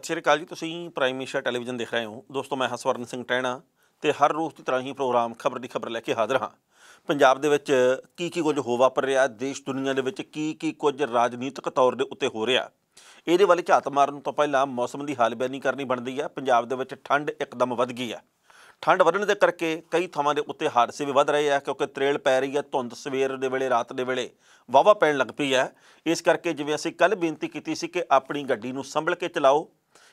ਸਤਿ ਸ਼੍ਰੀ ਅਕਾਲ ਜੀ ਤੁਸੀਂ ਪ੍ਰਾਈਮ ਏਸ਼ੀਆ ਟੈਲੀਵਿਜ਼ਨ ਦੇਖ ਰਹੇ ਹੋ ਦੋਸਤੋ ਮੈਂ ਹਸਵਰਨ ਸਿੰਘ ਟੈਣਾ ਤੇ ਹਰ ਰੋਜ਼ ਦੀ ਤਰ੍ਹਾਂ ਹੀ ਪ੍ਰੋਗਰਾਮ ਖਬਰ ਦੀ ਖਬਰ ਲੈ ਕੇ ਹਾਜ਼ਰ ਹਾਂ ਪੰਜਾਬ ਦੇ ਵਿੱਚ ਕੀ ਕੀ ਕੁਝ ਹੋ ਵਾਪਰ ਰਿਹਾ ਦੇਸ਼ ਦੁਨੀਆ ਦੇ ਵਿੱਚ ਕੀ ਕੀ ਕੁਝ ਰਾਜਨੀਤਿਕ ਤੌਰ ਦੇ ਉੱਤੇ ਹੋ ਰਿਹਾ ਇਹਦੇ ਵਾਲੇ ਝਾਤ ਮਾਰਨ ਤੋਂ ਪਹਿਲਾਂ ਮੌਸਮ ਦੀ ਹਾਲ ਬਿਆਨੀ ਕਰਨੀ ਬਣਦੀ ਆ ਪੰਜਾਬ ਦੇ ਵਿੱਚ ਠੰਡ ਇੱਕਦਮ ਵੱਧ ਗਈ ਆ ਠੰਡ ਵਧਣ ਦੇ ਕਰਕੇ ਕਈ ਥਾਵਾਂ ਦੇ ਉੱਤੇ ਹਾਦਸੇ ਵੀ ਵੱਧ ਰਹੇ ਆ ਕਿਉਂਕਿ ਤਰੇਲ ਪੈ ਰਹੀ ਆ ਧੁੰਦ ਸਵੇਰ ਦੇ ਵੇਲੇ ਰਾਤ ਦੇ ਵੇਲੇ ਵਾਵਾ ਪੈਣ ਲੱਗ ਪਈ ਆ ਇਸ ਕਰਕੇ ਜਿਵੇਂ ਅਸੀਂ ਕੱਲ ਬੇਨਤੀ ਕੀਤੀ ਸੀ ਕਿ ਆਪਣੀ ਗੱਡੀ ਨੂੰ ਸੰਭਲ ਕੇ ਚਲਾਓ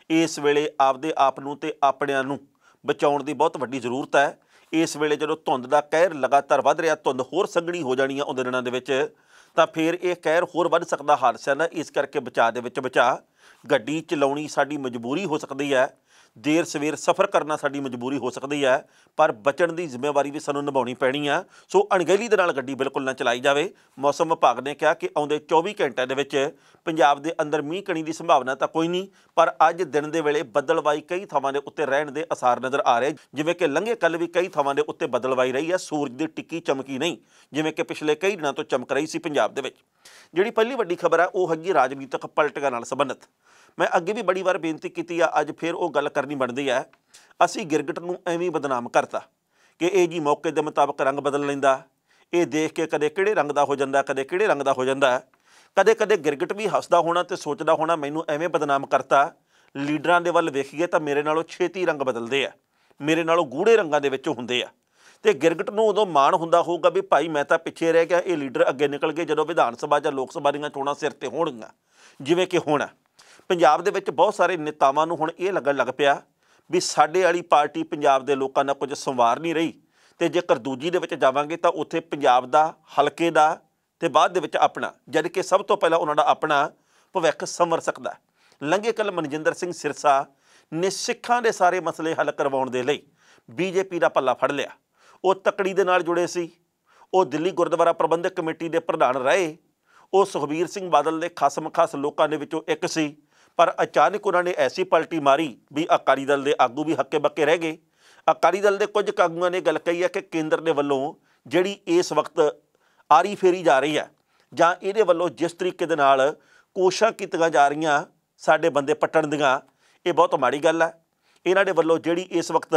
ਇਸ ਵੇਲੇ ਆਪਦੇ ਆਪ ਨੂੰ ਤੇ ਆਪਣਿਆਂ ਨੂੰ ਬਚਾਉਣ ਦੀ ਬਹੁਤ ਵੱਡੀ ਜ਼ਰੂਰਤ ਹੈ ਇਸ ਵੇਲੇ ਜਦੋਂ ਧੁੰਦ ਦਾ ਕਹਿਰ ਲਗਾਤਾਰ ਵੱਧ ਰਿਹਾ ਧੁੰਦ ਹੋਰ ਸੰਘਣੀ ਹੋ ਜਾਣੀ ਆ ਉਹਦੇ ਦਿਨਾਂ ਦੇ ਵਿੱਚ ਤਾਂ ਫਿਰ ਇਹ ਕਹਿਰ ਹੋਰ ਵੱਧ ਸਕਦਾ ਹਾਦਸਾ ਨਾ ਇਸ ਕਰਕੇ ਬਚਾ ਦੇ ਵਿੱਚ ਬਚਾ ਗੱਡੀ ਚਲਾਉਣੀ ਸਾਡੀ ਮਜਬੂਰੀ ਹੋ ਸਕਦੀ ਹੈ ਦੇਰ ਸਵੇਰ ਸਫ਼ਰ ਕਰਨਾ ਸਾਡੀ ਮਜਬੂਰੀ ਹੋ ਸਕਦੀ ਹੈ ਪਰ ਬਚਣ ਦੀ ਜ਼ਿੰਮੇਵਾਰੀ ਵੀ ਸਾਨੂੰ ਨਿਭਾਉਣੀ ਪੈਣੀ ਆ ਸੋ ਅਣਗਹਿਲੀ ਦੇ ਨਾਲ ਗੱਡੀ ਬਿਲਕੁਲ ਨਾ ਚਲਾਈ ਜਾਵੇ ਮੌਸਮ ਵਿਭਾਗ ਨੇ ਕਿਹਾ ਕਿ ਆਉਂਦੇ 24 ਘੰਟਿਆਂ ਦੇ ਵਿੱਚ ਪੰਜਾਬ ਦੇ ਅੰਦਰ ਮੀਂਹ ਕਣੀ ਦੀ ਸੰਭਾਵਨਾ ਤਾਂ ਕੋਈ ਨਹੀਂ ਪਰ ਅੱਜ ਦਿਨ ਦੇ ਵੇਲੇ ਬੱਦਲਵਾਈ ਕਈ ਥਾਵਾਂ ਦੇ ਉੱਤੇ ਰਹਿਣ ਦੇ ਅਸਾਰ ਨਜ਼ਰ ਆ ਰਹੇ ਜਿਵੇਂ ਕਿ ਲੰਘੇ ਕੱਲ ਵੀ ਕਈ ਥਾਵਾਂ ਦੇ ਉੱਤੇ ਬੱਦਲਵਾਈ ਰਹੀ ਹੈ ਸੂਰਜ ਦੀ ਟਿੱਕੀ ਚਮਕੀ ਨਹੀਂ ਜਿਵੇਂ ਕਿ ਪਿਛਲੇ ਕਈ ਦਿਨਾਂ ਤੋਂ ਚਮਕ ਰਹੀ ਸੀ ਪੰਜਾਬ ਦੇ ਵਿੱਚ ਜਿਹੜੀ ਪਹਿਲੀ ਵੱਡੀ ਖਬਰ ਆ ਉਹ ਹੈਗੀ ਰਾਜਨੀਤਿਕ ਪਲਟਕਾਂ ਨਾਲ ਸੰਬੰਧਿਤ ਮੈਂ ਅੱਗੇ ਵੀ ਬੜੀ ਵਾਰ ਬੇਨਤੀ ਕੀਤੀ ਆ ਅੱਜ ਫਿਰ ਉਹ ਗੱਲ ਕਰਨੀ ਬਣਦੀ ਆ ਅਸੀਂ ਗਿਰਗਟ ਨੂੰ ਐਵੇਂ ਬਦਨਾਮ ਕਰਤਾ ਕਿ ਇਹ ਜੀ ਮੌਕੇ ਦੇ ਮੁਤਾਬਕ ਰੰਗ ਬਦਲ ਲੈਂਦਾ ਇਹ ਦੇਖ ਕੇ ਕਦੇ ਕਿਹੜੇ ਰੰਗ ਦਾ ਹੋ ਜਾਂਦਾ ਕਦੇ ਕਿਹੜੇ ਰੰਗ ਦਾ ਹੋ ਜਾਂਦਾ ਕਦੇ ਕਦੇ ਗਿਰਗਟ ਵੀ ਹੱਸਦਾ ਹੋਣਾ ਤੇ ਸੋਚਦਾ ਹੋਣਾ ਮੈਨੂੰ ਐਵੇਂ ਬਦਨਾਮ ਕਰਤਾ ਲੀਡਰਾਂ ਦੇ ਵੱਲ ਵੇਖੀਏ ਤਾਂ ਮੇਰੇ ਨਾਲੋਂ ਛੇਤੀ ਰੰਗ ਬਦਲਦੇ ਆ ਮੇਰੇ ਨਾਲੋਂ ਗੂੜੇ ਰੰਗਾਂ ਦੇ ਵਿੱਚ ਹੁੰਦੇ ਆ ਤੇ ਗਿਰਗਟ ਨੂੰ ਉਦੋਂ ਮਾਣ ਹੁੰਦਾ ਹੋਊਗਾ ਵੀ ਭਾਈ ਮੈਂ ਤਾਂ ਪਿੱਛੇ ਰਹਿ ਗਿਆ ਇਹ ਲੀਡਰ ਅੱਗੇ ਨਿਕਲ ਗਏ ਜਦੋਂ ਵਿਧਾਨ ਸਭਾ ਜਾਂ ਲੋਕ ਸਭਾ ਦੀਆਂ ਚੋਣਾਂ ਸਿਰ ਤੇ ਹੋਣਗੀਆਂ ਜਿਵੇਂ ਕਿ ਹੋਣਾ ਪੰਜਾਬ ਦੇ ਵਿੱਚ ਬਹੁਤ ਸਾਰੇ ਨੇਤਾਵਾਂ ਨੂੰ ਹੁਣ ਇਹ ਲੱਗਣ ਲੱਗ ਪਿਆ ਵੀ ਸਾਡੇ ਵਾਲੀ ਪਾਰਟੀ ਪੰਜਾਬ ਦੇ ਲੋਕਾਂ ਨਾਲ ਕੁਝ ਸੰਵਾਰ ਨਹੀਂ ਰਹੀ ਤੇ ਜੇਕਰ ਦੂਜੀ ਦੇ ਵਿੱਚ ਜਾਵਾਂਗੇ ਤਾਂ ਉੱਥੇ ਪੰਜਾਬ ਦਾ ਹਲਕੇ ਦਾ ਤੇ ਬਾਅਦ ਦੇ ਵਿੱਚ ਆਪਣਾ ਜਦ ਕਿ ਸਭ ਤੋਂ ਪਹਿਲਾਂ ਉਹਨਾਂ ਦਾ ਆਪਣਾ ਭਵਿੱਖ ਸੰਵਰ ਸਕਦਾ ਲੰਗੇ ਕਲ ਮਨਜਿੰਦਰ ਸਿੰਘ ਸਿਰਸਾ ਨੇ ਸਿੱਖਾਂ ਦੇ ਸਾਰੇ ਮਸਲੇ ਹੱਲ ਕਰਵਾਉਣ ਦੇ ਲਈ ਬੀਜੇਪੀ ਦਾ ਪੱਲਾ ਫੜ ਲਿਆ ਉਹ ਤਕੜੀ ਦੇ ਨਾਲ ਜੁੜੇ ਸੀ ਉਹ ਦਿੱਲੀ ਗੁਰਦੁਆਰਾ ਪ੍ਰਬੰਧਕ ਕਮੇਟੀ ਦੇ ਪ੍ਰਧਾਨ ਰਹੇ ਉਹ ਸੁਖਬੀਰ ਸਿੰਘ ਬਾਦਲ ਦੇ ਖਸਮ ਖਾਸ ਲੋਕਾਂ ਦੇ ਵਿੱਚੋਂ ਇੱਕ ਸੀ ਪਰ ਅਚਾਨਕ ਉਹਨਾਂ ਨੇ ਐਸੀ ਪਲਟੀ ਮਾਰੀ ਵੀ ਅਕਾਲੀ ਦਲ ਦੇ ਆਗੂ ਵੀ ਹੱਕੇ ਬੱਕੇ ਰਹਿ ਗਏ ਅਕਾਲੀ ਦਲ ਦੇ ਕੁਝ ਕਾਗੂਆਂ ਨੇ ਗੱਲ ਕਹੀ ਹੈ ਕਿ ਕੇਂਦਰ ਦੇ ਵੱਲੋਂ ਜਿਹੜੀ ਇਸ ਵਕਤ ਆਰੀ ਫੇਰੀ ਜਾ ਰਹੀ ਹੈ ਜਾਂ ਇਹਦੇ ਵੱਲੋਂ ਜਿਸ ਤਰੀਕੇ ਦੇ ਨਾਲ ਕੋਸ਼ਿਸ਼ਾਂ ਕੀਤੀਆਂ ਜਾ ਰਹੀਆਂ ਸਾਡੇ ਬੰਦੇ ਪੱਟਣ ਦੀਆਂ ਇਹ ਬਹੁਤ ਮਾੜੀ ਗੱਲ ਹੈ ਇਹਨਾਂ ਦੇ ਵੱਲੋਂ ਜਿਹੜੀ ਇਸ ਵਕਤ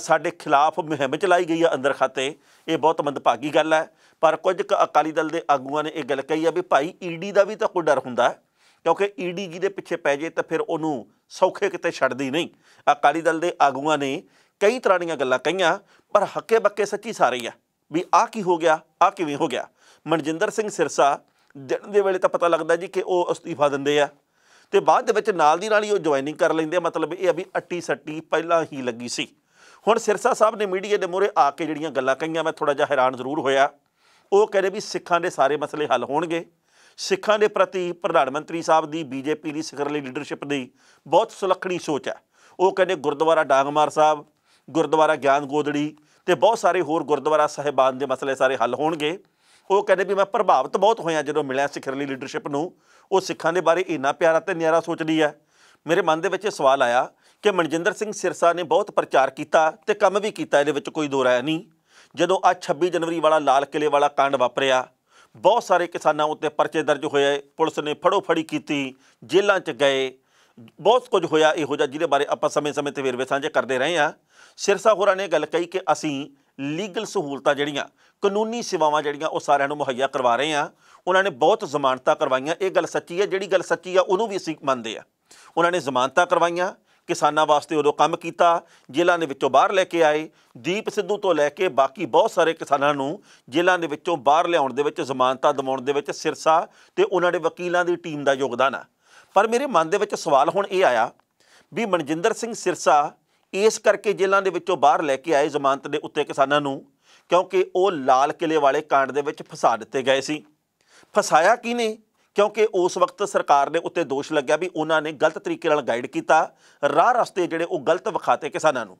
ਸਾਡੇ ਖਿਲਾਫ ਮੁਹਿੰਮ ਚਲਾਈ ਗਈ ਹੈ ਅੰਦਰ ਖਾਤੇ ਇਹ ਬਹੁਤ ਮੰਦਭਾਗੀ ਗੱਲ ਹੈ ਪਰ ਕੁਝ ਅਕਾਲੀ ਦਲ ਦੇ ਆਗੂਆਂ ਨੇ ਇਹ ਗੱਲ ਕਹੀ ਹੈ ਵੀ ਭਾਈ ਈਡੀ ਦਾ ਵੀ ਤਾਂ ਕੋਈ ਡਰ ਹੁੰਦਾ ਹੈ ਕਿਉਂਕਿ ਈਡੀ ਜੀ ਦੇ ਪਿੱਛੇ ਪੈ ਜੇ ਤਾਂ ਫਿਰ ਉਹਨੂੰ ਸੌਖੇ ਕਿਤੇ ਛੱਡਦੀ ਨਹੀਂ ਅਕਾਲੀ ਦਲ ਦੇ ਆਗੂਆਂ ਨੇ ਕਈ ਤਰ੍ਹਾਂ ਦੀਆਂ ਗੱਲਾਂ ਕਹੀਆਂ ਪਰ ਹੱਕੇ ਬੱਕੇ ਸੱਚੀ ਸਾਰੀ ਆ ਵੀ ਆ ਕੀ ਹੋ ਗਿਆ ਆ ਕਿਵੇਂ ਹੋ ਗਿਆ ਮਨਜਿੰਦਰ ਸਿੰਘ ਸਿਰਸਾ ਦਿਨ ਦੇ ਵੇਲੇ ਤਾਂ ਪਤਾ ਲੱਗਦਾ ਜੀ ਕਿ ਉਹ ਅਸਤੀਫਾ ਦਿੰਦੇ ਆ ਤੇ ਬਾਅਦ ਦੇ ਵਿੱਚ ਨਾਲ ਦੀ ਨਾਲ ਹੀ ਉਹ ਜੁਆਇਨਿੰਗ ਕਰ ਲੈਂਦੇ ਆ ਮਤਲਬ ਇਹ ਆ ਵੀ ਅੱਟੀ ਸੱਟੀ ਪਹਿਲਾਂ ਹੀ ਲੱਗੀ ਸੀ ਹੁਣ ਸਿਰਸਾ ਸਾਹਿਬ ਨੇ ਮੀਡੀਆ ਦੇ ਮੂਹਰੇ ਆ ਕੇ ਜਿਹੜੀਆਂ ਗੱਲਾਂ ਕਹੀਆਂ ਮੈਂ ਥੋੜਾ ਜਿਹਾ ਹੈਰਾਨ ਜ਼ਰੂਰ ਹੋਇਆ ਉਹ ਕਹਿੰਦੇ ਵੀ ਸਿੱਖਾਂ ਦੇ ਸਾਰੇ ਮਸਲੇ ਹੱਲ ਹੋਣਗੇ ਸਿੱਖਾਂ ਦੇ ਪ੍ਰਤੀ ਪ੍ਰਧਾਨ ਮੰਤਰੀ ਸਾਹਿਬ ਦੀ ਬੀਜੇਪੀ ਦੀ ਸਿਖਰ ਲਈ ਲੀਡਰਸ਼ਿਪ ਦੀ ਬਹੁਤ ਸੁਲੱਖਣੀ ਸੋਚ ਹੈ ਉਹ ਕਹਿੰਦੇ ਗੁਰਦੁਆਰਾ ਡਾਂਗਮਾਰ ਸਾਹਿਬ ਗੁਰਦੁਆਰਾ ਗਿਆਨ ਗੋਦੜੀ ਤੇ ਬਹੁਤ ਸਾਰੇ ਹੋਰ ਗੁਰਦੁਆਰਾ ਸਹਿਬਾਨ ਦੇ ਮਸਲੇ ਸਾਰੇ ਹੱਲ ਹੋਣਗੇ ਉਹ ਕਹਿੰਦੇ ਵੀ ਮੈਂ ਪ੍ਰਭਾਵਿਤ ਬਹੁਤ ਹੋਇਆ ਜਦੋਂ ਮਿਲਿਆ ਸਿਖਰਲੀ ਲੀਡਰਸ਼ਿਪ ਨੂੰ ਉਹ ਸਿੱਖਾਂ ਦੇ ਬਾਰੇ ਇੰਨਾ ਪਿਆਰਾ ਤੇ ਨਿਆਰਾ ਸੋਚਦੀ ਹੈ ਮੇਰੇ ਮਨ ਦੇ ਵਿੱਚ ਇਹ ਸਵਾਲ ਆਇਆ ਕਿ ਮਨਜਿੰਦਰ ਸਿੰਘ ਸਿਰਸਾ ਨੇ ਬਹੁਤ ਪ੍ਰਚਾਰ ਕੀਤਾ ਤੇ ਕੰਮ ਵੀ ਕੀਤਾ ਇਹਦੇ ਵਿੱਚ ਕੋਈ ਦੋਰਾ ਨਹੀਂ ਜਦੋਂ ਆ 26 ਜਨਵਰੀ ਵਾਲਾ ਲਾਲ ਕਿਲੇ ਵਾਲਾ ਕਾਂਡ ਵਾਪਰਿਆ ਬਹੁਤ ਸਾਰੇ ਕਿਸਾਨਾਂ ਉੱਤੇ ਪਰਚੇ ਦਰਜ ਹੋਏ ਪੁਲਿਸ ਨੇ ਫੜੋ ਫੜੀ ਕੀਤੀ ਜੇਲ੍ਹਾਂ 'ਚ ਗਏ ਬਹੁਤ ਕੁਝ ਹੋਇਆ ਇਹੋ ਜਿਹਾ ਜਿਹਦੇ ਬਾਰੇ ਆਪਾਂ ਸਮੇਂ-ਸਮੇਂ ਤੇ ਵੇਰਵੇ ਸਾਂਝੇ ਕਰਦੇ ਰਹੇ ਆ ਸਿਰਸਾ ਹੋਰਾਂ ਨੇ ਗੱਲ ਕਹੀ ਕਿ ਅਸੀਂ ਲੀਗਲ ਸਹੂਲਤਾਂ ਜਿਹੜੀਆਂ ਕਾਨੂੰਨੀ ਸੇਵਾਵਾਂ ਜਿਹੜੀਆਂ ਉਹ ਸਾਰਿਆਂ ਨੂੰ ਮੁਹੱਈਆ ਕਰਵਾ ਰਹੇ ਆ ਉਹਨਾਂ ਨੇ ਬਹੁਤ ਜ਼ਮਾਨਤਾਂ ਕਰਵਾਈਆਂ ਇਹ ਗੱਲ ਸੱਚੀ ਹੈ ਜਿਹੜੀ ਗੱਲ ਸੱਚੀ ਆ ਉਹਨੂੰ ਵੀ ਅਸੀਂ ਮੰਨਦੇ ਆ ਉਹਨਾਂ ਨੇ ਜ਼ਮਾਨਤਾਂ ਕਰਵਾਈਆਂ ਕਿਸਾਨਾਂ ਵਾਸਤੇ ਉਦੋਂ ਕੰਮ ਕੀਤਾ ਜ਼ਿਲ੍ਹਾ ਦੇ ਵਿੱਚੋਂ ਬਾਹਰ ਲੈ ਕੇ ਆਏ ਦੀਪ ਸਿੱਧੂ ਤੋਂ ਲੈ ਕੇ ਬਾਕੀ ਬਹੁਤ ਸਾਰੇ ਕਿਸਾਨਾਂ ਨੂੰ ਜ਼ਿਲ੍ਹਾ ਦੇ ਵਿੱਚੋਂ ਬਾਹਰ ਲਿਆਉਣ ਦੇ ਵਿੱਚ ਜ਼ਮਾਨਤਾਂ ਦਿਵਾਉਣ ਦੇ ਵਿੱਚ ਸਿਰਸਾ ਤੇ ਉਹਨਾਂ ਦੇ ਵਕੀਲਾਂ ਦੀ ਟੀਮ ਦਾ ਯੋਗਦਾਨ ਆ ਪਰ ਮੇਰੇ ਮਨ ਦੇ ਵਿੱਚ ਸਵਾਲ ਹੁਣ ਇਹ ਆਇਆ ਵੀ ਮਨਜਿੰਦਰ ਸਿੰਘ ਸਿਰਸਾ ਇਸ ਕਰਕੇ ਜ਼ਿਲ੍ਹਾ ਦੇ ਵਿੱਚੋਂ ਬਾਹਰ ਲੈ ਕੇ ਆਏ ਜ਼ਮਾਨਤ ਦੇ ਉੱਤੇ ਕਿਸਾਨਾਂ ਨੂੰ ਕਿਉਂਕਿ ਉਹ ਲਾਲ ਕਿਲੇ ਵਾਲੇ ਕਾਂਡ ਦੇ ਵਿੱਚ ਫਸਾ ਦਿੱਤੇ ਗਏ ਸੀ ਫਸਾਇਆ ਕਿਨੇ ਕਿਉਂਕਿ ਉਸ ਵਕਤ ਸਰਕਾਰ ਦੇ ਉੱਤੇ ਦੋਸ਼ ਲੱਗਿਆ ਵੀ ਉਹਨਾਂ ਨੇ ਗਲਤ ਤਰੀਕੇ ਨਾਲ ਗਾਈਡ ਕੀਤਾ ਰਾਹ ਰਸਤੇ ਜਿਹੜੇ ਉਹ ਗਲਤ ਵਿਖਾਤੇ ਕਿਸਾਨਾਂ ਨੂੰ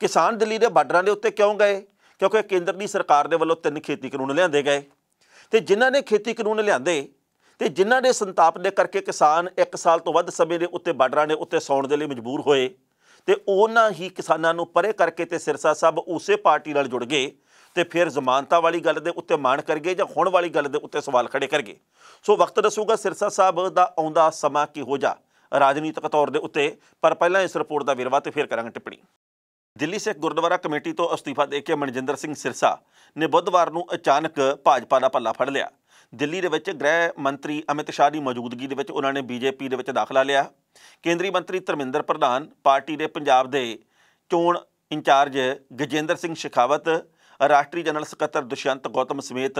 ਕਿਸਾਨ ਦਿੱਲੀ ਦੇ ਬਾਰਡਰਾਂ ਦੇ ਉੱਤੇ ਕਿਉਂ ਗਏ ਕਿਉਂਕਿ ਕੇਂਦਰ ਦੀ ਸਰਕਾਰ ਦੇ ਵੱਲੋਂ ਤਿੰਨ ਖੇਤੀ ਕਾਨੂੰਨ ਲਿਆਂਦੇ ਗਏ ਤੇ ਜਿਨ੍ਹਾਂ ਨੇ ਖੇਤੀ ਕਾਨੂੰਨ ਲਿਆਂਦੇ ਤੇ ਜਿਨ੍ਹਾਂ ਦੇ ਸੰਤਾਪ ਦੇ ਕਰਕੇ ਕਿਸਾਨ 1 ਸਾਲ ਤੋਂ ਵੱਧ ਸਮੇਂ ਦੇ ਉੱਤੇ ਬਾਰਡਰਾਂ ਦੇ ਉੱਤੇ ਸੌਣ ਦੇ ਲਈ ਮਜਬੂਰ ਹੋਏ ਤੇ ਉਹਨਾਂ ਹੀ ਕਿਸਾਨਾਂ ਨੂੰ ਪਰੇ ਕਰਕੇ ਤੇ ਸਿਰਸਾ ਸਭ ਉਸੇ ਪਾਰਟੀ ਨਾਲ ਜੁੜ ਗਏ ਤੇ ਫਿਰ ਜ਼ਮਾਨਤਾਂ ਵਾਲੀ ਗੱਲ ਦੇ ਉੱਤੇ ਮਾਣ ਕਰਗੇ ਜਾਂ ਹੁਣ ਵਾਲੀ ਗੱਲ ਦੇ ਉੱਤੇ ਸਵਾਲ ਖੜੇ ਕਰਗੇ ਸੋ ਵਕਤ ਦੱਸੂਗਾ ਸਿਰਸਾ ਸਾਹਿਬ ਦਾ ਆਉਂਦਾ ਸਮਾਂ ਕੀ ਹੋ ਜਾ ਰਾਜਨੀਤਿਕ ਤੌਰ ਦੇ ਉੱਤੇ ਪਰ ਪਹਿਲਾਂ ਇਸ ਰਿਪੋਰਟ ਦਾ ਵਿਰਵਾ ਤੇ ਫਿਰ ਕਰਾਂਗੇ ਟਿੱਪਣੀ ਦਿੱਲੀ ਸਿੱਖ ਗੁਰਦੁਆਰਾ ਕਮੇਟੀ ਤੋਂ ਅਸਤੀਫਾ ਦੇ ਕੇ ਮਨਜਿੰਦਰ ਸਿੰਘ ਸਿਰਸਾ ਨੇ ਬੁੱਧਵਾਰ ਨੂੰ ਅਚਾਨਕ ਭਾਜਪਾ ਦਾ ਪੱਲਾ ਫੜ ਲਿਆ ਦਿੱਲੀ ਦੇ ਵਿੱਚ ਗ੍ਰਹਿ ਮੰਤਰੀ ਅਮਿਤ ਸ਼ਾਹ ਦੀ ਮੌਜੂਦਗੀ ਦੇ ਵਿੱਚ ਉਹਨਾਂ ਨੇ ਬੀਜੇਪੀ ਦੇ ਵਿੱਚ ਦਾਖਲਾ ਲਿਆ ਕੇਂਦਰੀ ਮੰਤਰੀ ਧਰਮਿੰਦਰ ਪ੍ਰਧਾਨ ਪਾਰਟੀ ਦੇ ਪੰਜਾਬ ਦੇ ਚੋਣ ਇੰਚਾਰਜ ਗਜੇਂਦਰ ਸਿੰਘ ਸ਼ਿਖਾਵਤ ਰਾਸ਼ਟਰੀ ਜਨਰਲ ਸਕੱਤਰ ਦੁਸ਼ਯੰਤ ਗੌਤਮ ਸਮੇਤ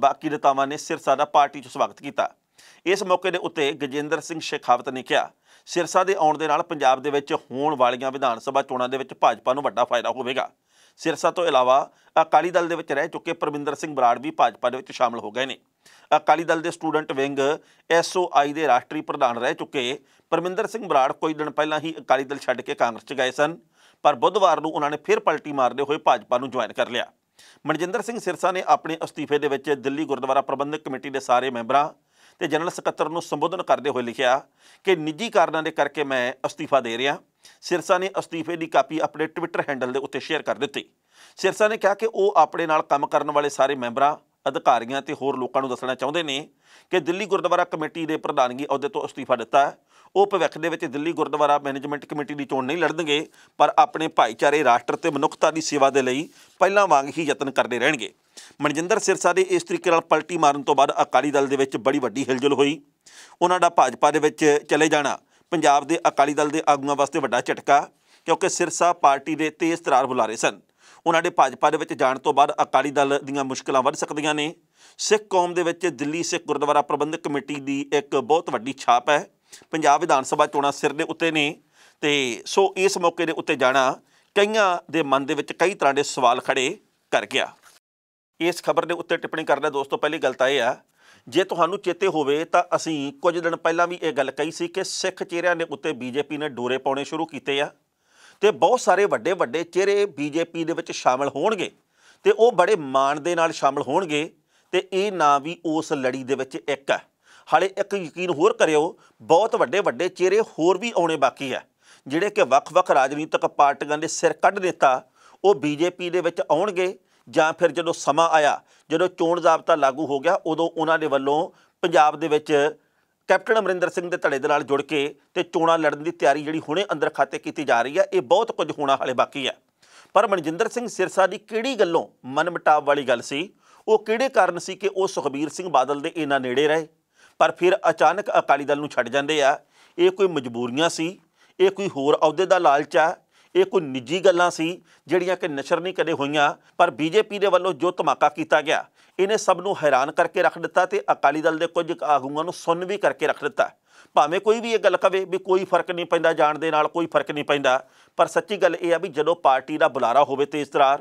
ਬਾਕੀ ਨੇਤਾਵਾਂ ਨੇ ਸਿਰਸਾ ਦਾ ਪਾਰਟੀ 'ਚ ਸਵਾਗਤ ਕੀਤਾ ਇਸ ਮੌਕੇ ਦੇ ਉੱਤੇ ਗਜਿੰਦਰ ਸਿੰਘ ਸ਼ੇਖਾਵਤ ਨੇ ਕਿਹਾ ਸਿਰਸਾ ਦੇ ਆਉਣ ਦੇ ਨਾਲ ਪੰਜਾਬ ਦੇ ਵਿੱਚ ਹੋਣ ਵਾਲੀਆਂ ਵਿਧਾਨ ਸਭਾ ਚੋਣਾਂ ਦੇ ਵਿੱਚ ਭਾਜਪਾ ਨੂੰ ਵੱਡਾ ਫਾਇਦਾ ਹੋਵੇਗਾ ਸਿਰਸਾ ਤੋਂ ਇਲਾਵਾ ਅਕਾਲੀ ਦਲ ਦੇ ਵਿੱਚ ਰਹਿ ਚੁੱਕੇ ਪਰਮਿੰਦਰ ਸਿੰਘ ਬਰਾੜ ਵੀ ਭਾਜਪਾ ਦੇ ਵਿੱਚ ਸ਼ਾਮਲ ਹੋ ਗਏ ਨੇ ਅਕਾਲੀ ਦਲ ਦੇ ਸਟੂਡੈਂਟ ਵਿੰਗ ਐਸਓਆਈ ਦੇ ਰਾਸ਼ਟਰੀ ਪ੍ਰਧਾਨ ਰਹਿ ਚੁੱਕੇ ਪਰਮਿੰਦਰ ਸਿੰਘ ਬਰਾੜ ਕੁਝ ਦਿਨ ਪਹਿਲਾਂ ਹੀ ਅਕਾਲੀ ਦਲ ਛੱਡ ਕੇ ਕਾਂਗਰਸ 'ਚ ਗਏ ਸਨ ਪਰ ਬੁੱਧਵਾਰ ਨੂੰ ਉਹਨਾਂ ਨੇ ਫਿਰ ਪਲਟੀ ਮਾਰਦੇ ਹੋਏ ਭਾਜਪਾ ਨੂੰ ਜੁਆਇਨ ਕਰ ਲਿਆ ਮਨਜਿੰਦਰ ਸਿੰਘ ਸਿਰਸਾ ਨੇ ਆਪਣੇ ਅਸਤੀਫੇ ਦੇ ਵਿੱਚ ਦਿੱਲੀ ਗੁਰਦੁਆਰਾ ਪ੍ਰਬੰਧਕ ਕਮੇਟੀ ਦੇ ਸਾਰੇ ਮੈਂਬਰਾਂ ਤੇ ਜਨਰਲ ਸਕੱਤਰ ਨੂੰ ਸੰਬੋਧਨ ਕਰਦੇ ਹੋਏ ਲਿਖਿਆ ਕਿ ਨਿੱਜੀ ਕਾਰਨਾਂ ਦੇ ਕਰਕੇ ਮੈਂ ਅਸਤੀਫਾ ਦੇ ਰਿਹਾ ਸਿਰਸਾ ਨੇ ਅਸਤੀਫੇ ਦੀ ਕਾਪੀ ਆਪਣੇ ਟਵਿੱਟਰ ਹੈਂਡਲ ਦੇ ਉੱਤੇ ਸ਼ੇਅਰ ਕਰ ਦਿੱਤੀ ਸਿਰਸਾ ਨੇ ਕਿਹਾ ਕਿ ਉਹ ਆਪਣੇ ਨਾਲ ਕੰਮ ਕਰਨ ਵਾਲੇ ਸਾਰੇ ਮੈਂਬਰਾਂ ਅਧਿਕਾਰੀਆਂ ਤੇ ਹੋਰ ਲੋਕਾਂ ਨੂੰ ਦੱਸਣਾ ਚਾਹੁੰਦੇ ਨੇ ਕਿ ਦਿੱਲੀ ਗੁਰਦੁਆਰਾ ਕਮੇਟੀ ਦੇ ਪ੍ਰਧਾਨਗੀ ਅਹੁਦੇ ਤੋਂ ਅਸਤੀਫਾ ਦਿੱਤਾ ਹੈ ਉਹ ਭਵਿੱਖ ਦੇ ਵਿੱਚ ਦਿੱਲੀ ਗੁਰਦੁਆਰਾ ਮੈਨੇਜਮੈਂਟ ਕਮੇਟੀ ਦੀ ਚੋਣ ਨਹੀਂ ਲੜਨਗੇ ਪਰ ਆਪਣੇ ਭਾਈਚਾਰੇ ਰਾਸ਼ਟਰ ਤੇ ਮਨੁੱਖਤਾ ਦੀ ਸੇਵਾ ਦੇ ਲਈ ਪਹਿਲਾਂ ਵਾਂਗ ਹੀ ਯਤਨ ਕਰਦੇ ਰਹਿਣਗੇ ਮਨਜਿੰਦਰ ਸਿਰਸਾ ਦੇ ਇਸ ਤਰੀਕੇ ਨਾਲ ਪਲਟੀ ਮਾਰਨ ਤੋਂ ਬਾਅਦ ਅਕਾਲੀ ਦਲ ਦੇ ਵਿੱਚ ਬੜੀ ਵੱਡੀ ਹਿਲਜੁਲ ਹੋਈ ਉਹਨਾਂ ਦਾ ਭਾਜਪਾ ਦੇ ਵਿੱਚ ਚਲੇ ਜਾਣਾ ਪੰਜਾਬ ਦੇ ਅਕਾਲੀ ਦਲ ਦੇ ਆਗੂਆਂ ਵਾਸਤੇ ਵੱਡਾ ਝਟਕਾ ਕਿਉਂਕਿ ਸਿਰਸਾ ਪਾਰਟੀ ਦੇ ਤੇਜ਼ ਤਰਾਰ ਬੁਲਾਰੇ ਸਨ ਉਹਨਾਂ ਦੇ ਭਾਜਪਾ ਦੇ ਵਿੱਚ ਜਾਣ ਤੋਂ ਬਾਅਦ ਅਕਾਲੀ ਦਲ ਦੀਆਂ ਮੁਸ਼ਕਲਾਂ ਵੱਧ ਸਕਦੀਆਂ ਨੇ ਸਿੱਖ ਕੌਮ ਦੇ ਵਿੱਚ ਦਿੱਲੀ ਸਿੱਖ ਗੁਰਦੁਆਰਾ ਪ੍ਰਬੰਧਕ ਕਮੇਟੀ ਦੀ ਇੱਕ ਬਹੁਤ ਵੱਡੀ ਛਾਪ ਹੈ ਪੰਜਾਬ ਵਿਧਾਨ ਸਭਾ ਚੋਣਾਂ ਸਿਰ ਦੇ ਉੱਤੇ ਨੇ ਤੇ ਸੋ ਇਸ ਮੌਕੇ ਦੇ ਉੱਤੇ ਜਾਣਾ ਕਈਆਂ ਦੇ ਮਨ ਦੇ ਵਿੱਚ ਕਈ ਤਰ੍ਹਾਂ ਦੇ ਸਵਾਲ ਖੜੇ ਕਰ ਗਿਆ ਇਸ ਖਬਰ ਦੇ ਉੱਤੇ ਟਿੱਪਣੀ ਕਰਦਾ ਦੋਸਤੋ ਪਹਿਲੀ ਗੱਲ ਤਾਂ ਇਹ ਆ ਜੇ ਤੁਹਾਨੂੰ ਚੇਤੇ ਹੋਵੇ ਤਾਂ ਅਸੀਂ ਕੁਝ ਦਿਨ ਪਹਿਲਾਂ ਵੀ ਇਹ ਗੱਲ ਕਹੀ ਸੀ ਕਿ ਸਿੱਖ ਚਿਹਰਿਆਂ ਦੇ ਉੱਤੇ ਬੀਜੇਪੀ ਨੇ ਡੋਰੇ ਪਾਉਣੇ ਸ਼ੁਰੂ ਕੀਤੇ ਆ ਤੇ ਬਹੁਤ ਸਾਰੇ ਵੱਡੇ ਵੱਡੇ ਚਿਹਰੇ ਬੀਜੇਪੀ ਦੇ ਵਿੱਚ ਸ਼ਾਮਲ ਹੋਣਗੇ ਤੇ ਉਹ ਬੜੇ ਮਾਣ ਦੇ ਨਾਲ ਸ਼ਾਮਲ ਹੋਣਗੇ ਤੇ ਇਹ ਨਾਂ ਵੀ ਉਸ ਲੜੀ ਦੇ ਵਿੱਚ ਇੱਕ ਹੈ ਹਾਲੇ ਇੱਕ ਯਕੀਨ ਹੋਰ ਕਰਿਓ ਬਹੁਤ ਵੱਡੇ ਵੱਡੇ ਚਿਹਰੇ ਹੋਰ ਵੀ ਆਉਣੇ ਬਾਕੀ ਆ ਜਿਹੜੇ ਕਿ ਵੱਖ-ਵੱਖ ਰਾਜਨੀਤਿਕ ਪਾਰਟੀਆਂ ਦੇ ਸਿਰ ਕੱਢ ਦਿੱਤਾ ਉਹ ਬੀਜੇਪੀ ਦੇ ਵਿੱਚ ਆਉਣਗੇ ਜਾਂ ਫਿਰ ਜਦੋਂ ਸਮਾਂ ਆਇਆ ਜਦੋਂ ਚੋਣ ਜ਼ਾਬਤਾ ਲਾਗੂ ਹੋ ਗਿਆ ਉਦੋਂ ਉਹਨਾਂ ਦੇ ਵੱਲੋਂ ਪੰਜਾਬ ਦੇ ਵਿੱਚ ਕੈਪਟਨ ਅਮਰਿੰਦਰ ਸਿੰਘ ਦੇ ਧੜੇ ਦੇ ਨਾਲ ਜੁੜ ਕੇ ਤੇ ਚੋਣਾਂ ਲੜਨ ਦੀ ਤਿਆਰੀ ਜਿਹੜੀ ਹੁਣੇ ਅੰਦਰ ਖਾਤੇ ਕੀਤੀ ਜਾ ਰਹੀ ਹੈ ਇਹ ਬਹੁਤ ਕੁਝ ਹੋਣਾ ਹਾਲੇ ਬਾਕੀ ਹੈ ਪਰ ਮਨਜਿੰਦਰ ਸਿੰਘ ਸਿਰਸਾ ਦੀ ਕਿਹੜੀ ਗੱਲੋਂ ਮਨਮਟਾਵ ਵਾਲੀ ਗੱਲ ਸੀ ਉਹ ਕਿਹੜੇ ਕਾਰਨ ਸੀ ਕਿ ਉਹ ਸੁਖਬੀਰ ਸਿੰਘ ਬਾਦਲ ਦੇ ਇਹਨਾਂ ਨੇੜੇ ਰਹੇ ਪਰ ਫਿਰ ਅਚਾਨਕ ਅਕਾਲੀ ਦਲ ਨੂੰ ਛੱਡ ਜਾਂਦੇ ਆ ਇਹ ਕੋਈ ਮਜਬੂਰੀਆਂ ਸੀ ਇਹ ਕੋਈ ਹੋਰ ਅਹੁਦੇ ਦਾ ਲਾਲਚ ਆ ਇਹ ਕੋਈ ਨਿੱਜੀ ਗੱਲਾਂ ਸੀ ਜਿਹੜੀਆਂ ਕਿ ਨਸ਼ਰ ਨਹੀਂ ਕਦੇ ਹੋਈਆਂ ਪਰ ਬੀਜੇਪੀ ਦੇ ਵੱਲੋਂ ਜੋ ਧਮਾਕਾ ਕੀਤਾ ਗਿਆ ਇਹਨੇ ਸਭ ਨੂੰ ਹੈਰਾਨ ਕਰਕੇ ਰੱਖ ਦਿੱਤਾ ਤੇ ਅਕਾਲੀ ਦਲ ਦੇ ਕੁਝ ਆਗੂਆਂ ਨੂੰ ਸੁੰਨ ਵੀ ਕਰਕੇ ਰੱਖ ਦਿੱਤਾ ਭਾਵੇਂ ਕੋਈ ਵੀ ਇਹ ਗੱਲ ਕਵੇ ਵੀ ਕੋਈ ਫਰਕ ਨਹੀਂ ਪੈਂਦਾ ਜਾਣ ਦੇ ਨਾਲ ਕੋਈ ਫਰਕ ਨਹੀਂ ਪੈਂਦਾ ਪਰ ਸੱਚੀ ਗੱਲ ਇਹ ਆ ਵੀ ਜਦੋਂ ਪਾਰਟੀ ਦਾ ਬੁਲਾਰਾ ਹੋਵੇ ਤੇ ਇਸ ਤਰ੍ਹਾਂ